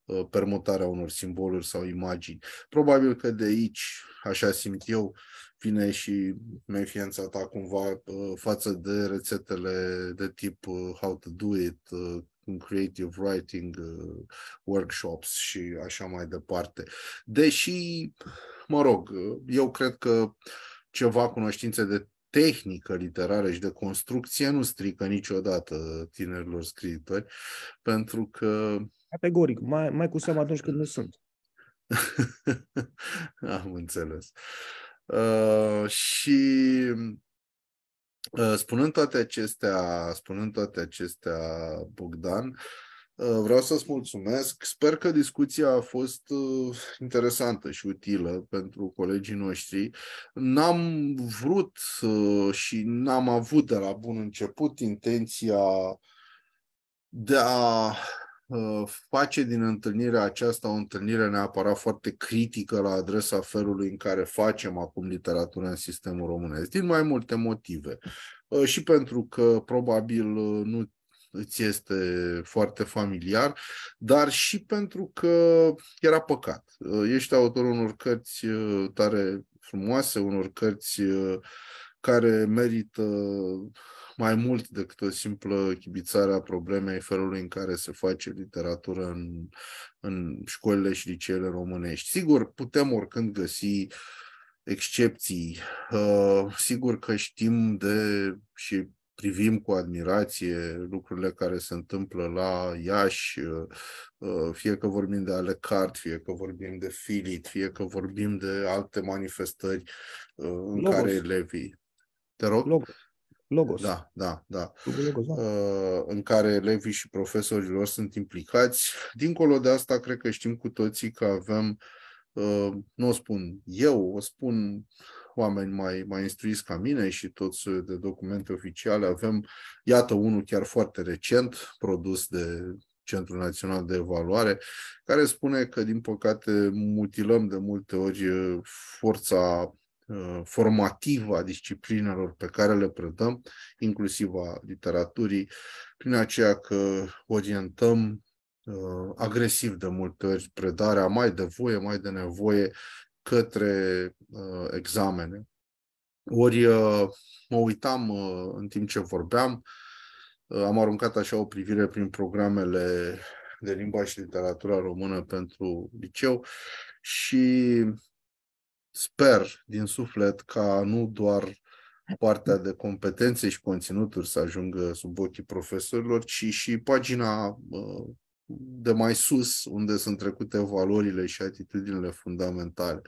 uh, permutarea unor simboluri sau imagini. Probabil că de aici, așa simt eu, vine și mefiența ta cumva uh, față de rețetele de tip uh, how to do it, în creative writing uh, workshops și așa mai departe. Deși, mă rog, uh, eu cred că ceva cunoștințe de tehnică literară și de construcție nu strică niciodată tinerilor scriitori, pentru că... Categoric, mai, mai cu seamă atunci când nu sunt. Am înțeles. Uh, și Uh, spunând toate acestea, spunând toate acestea, Bogdan, uh, vreau să-ți mulțumesc. Sper că discuția a fost uh, interesantă și utilă pentru colegii noștri. N-am vrut și n-am avut de la bun început intenția de a Uh, face din întâlnirea aceasta o întâlnire neapărat foarte critică la adresa felului în care facem acum literatura în sistemul românesc, din mai multe motive. Uh, și pentru că probabil uh, nu îți este foarte familiar, dar și pentru că era păcat. Ești autorul unor cărți tare frumoase, unor cărți care merită mai mult decât o simplă chibițare a problemei felului în care se face literatură în, în școlile și liceele românești. Sigur, putem oricând găsi excepții. Uh, sigur că știm de și privim cu admirație lucrurile care se întâmplă la Iași, uh, uh, fie că vorbim de Alecart, fie că vorbim de Filit, fie că vorbim de alte manifestări uh, în Logos. care elevii. Te rog? Logos. Logos. Da, da, da. Logos, da. Uh, în care elevii și profesorii lor sunt implicați. Dincolo de asta, cred că știm cu toții că avem, uh, nu o spun eu, o spun oameni mai, mai instruiți ca mine și toți de documente oficiale, avem, iată, unul chiar foarte recent, produs de Centrul Național de Evaluare, care spune că, din păcate, mutilăm de multe ori forța Uh, formativă a disciplinelor pe care le predăm, inclusiv a literaturii, prin aceea că orientăm uh, agresiv de multe ori predarea mai de voie, mai de nevoie către uh, examene. Ori mă uitam în timp ce vorbeam, am aruncat așa o privire prin programele de limba și literatura română pentru liceu și sper din suflet ca nu doar partea de competențe și conținuturi să ajungă sub ochii profesorilor, ci și pagina de mai sus, unde sunt trecute valorile și atitudinile fundamentale.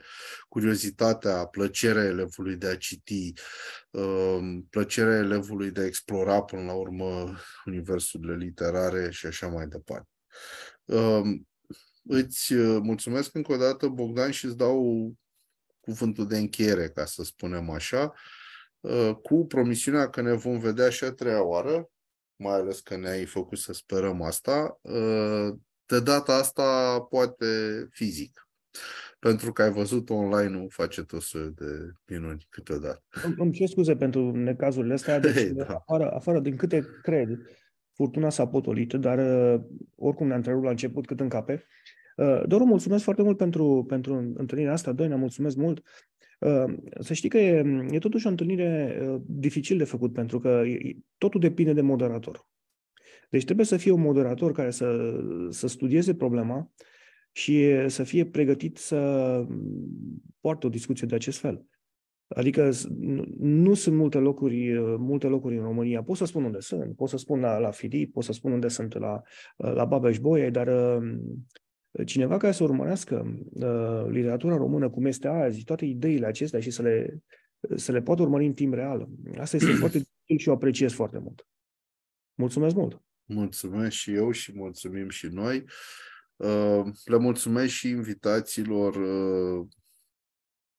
Curiozitatea, plăcerea elevului de a citi, um, plăcerea elevului de a explora până la urmă universurile literare și așa mai departe. Um, îți mulțumesc încă o dată, Bogdan, și îți dau cuvântul de încheiere, ca să spunem așa, uh, cu promisiunea că ne vom vedea și a treia oară, mai ales că ne-ai făcut să sperăm asta, uh, de data asta poate fizic. Pentru că ai văzut online nu face tot să de minuni câteodată. Îmi cer scuze pentru necazurile astea, deci, hey, da. afară, afară din câte cred, furtuna s-a potolit, dar uh, oricum ne-a întrerupt la început cât încape. Uh, Doru, mulțumesc foarte mult pentru, pentru întâlnirea asta, Doina, mulțumesc mult. Uh, să știi că e, e totuși o întâlnire uh, dificil de făcut, pentru că totul depinde de moderator. Deci trebuie să fie un moderator care să, să studieze problema și să fie pregătit să poartă o discuție de acest fel. Adică nu sunt multe locuri, multe locuri în România. Pot să spun unde sunt, pot să spun la, la Filip, pot să spun unde sunt la, la Babeș Boie, dar Cineva care să urmărească uh, literatura română cum este azi, toate ideile acestea și să le, să le poată urmări în timp real, asta este foarte dificil și o apreciez foarte mult. Mulțumesc mult! Mulțumesc și eu și mulțumim și noi. Uh, le mulțumesc și invitațiilor uh,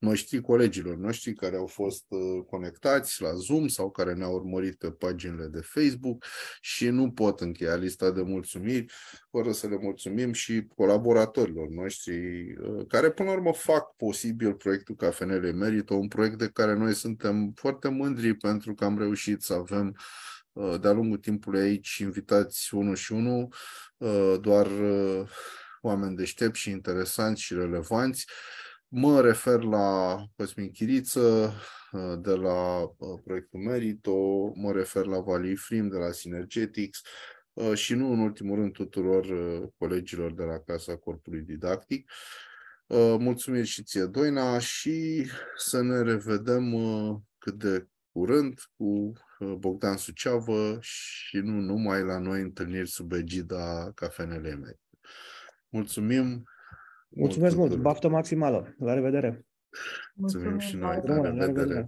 noștri, colegilor noștri care au fost uh, conectați la Zoom sau care ne-au urmărit pe paginile de Facebook și nu pot încheia lista de mulțumiri fără să le mulțumim și colaboratorilor noștri uh, care până la urmă fac posibil proiectul Cafenele Merită, un proiect de care noi suntem foarte mândri pentru că am reușit să avem uh, de-a lungul timpului aici invitați unul și unul, doar oameni deștepți și interesanți și relevanți Mă refer la Cosmin Chiriță uh, de la uh, proiectul Merito, mă refer la Vali Frim de la Synergetics uh, și nu în ultimul rând tuturor colegilor de la Casa Corpului Didactic. Mulțumim și ție, Doina, și să ne revedem cât de curând cu Bogdan Suceavă și nu numai la noi întâlniri sub egida Cafenele Meri. Mulțumim Mulțumesc mult, baftă maximală. La revedere! Mulțumim și noi. La revedere! La revedere.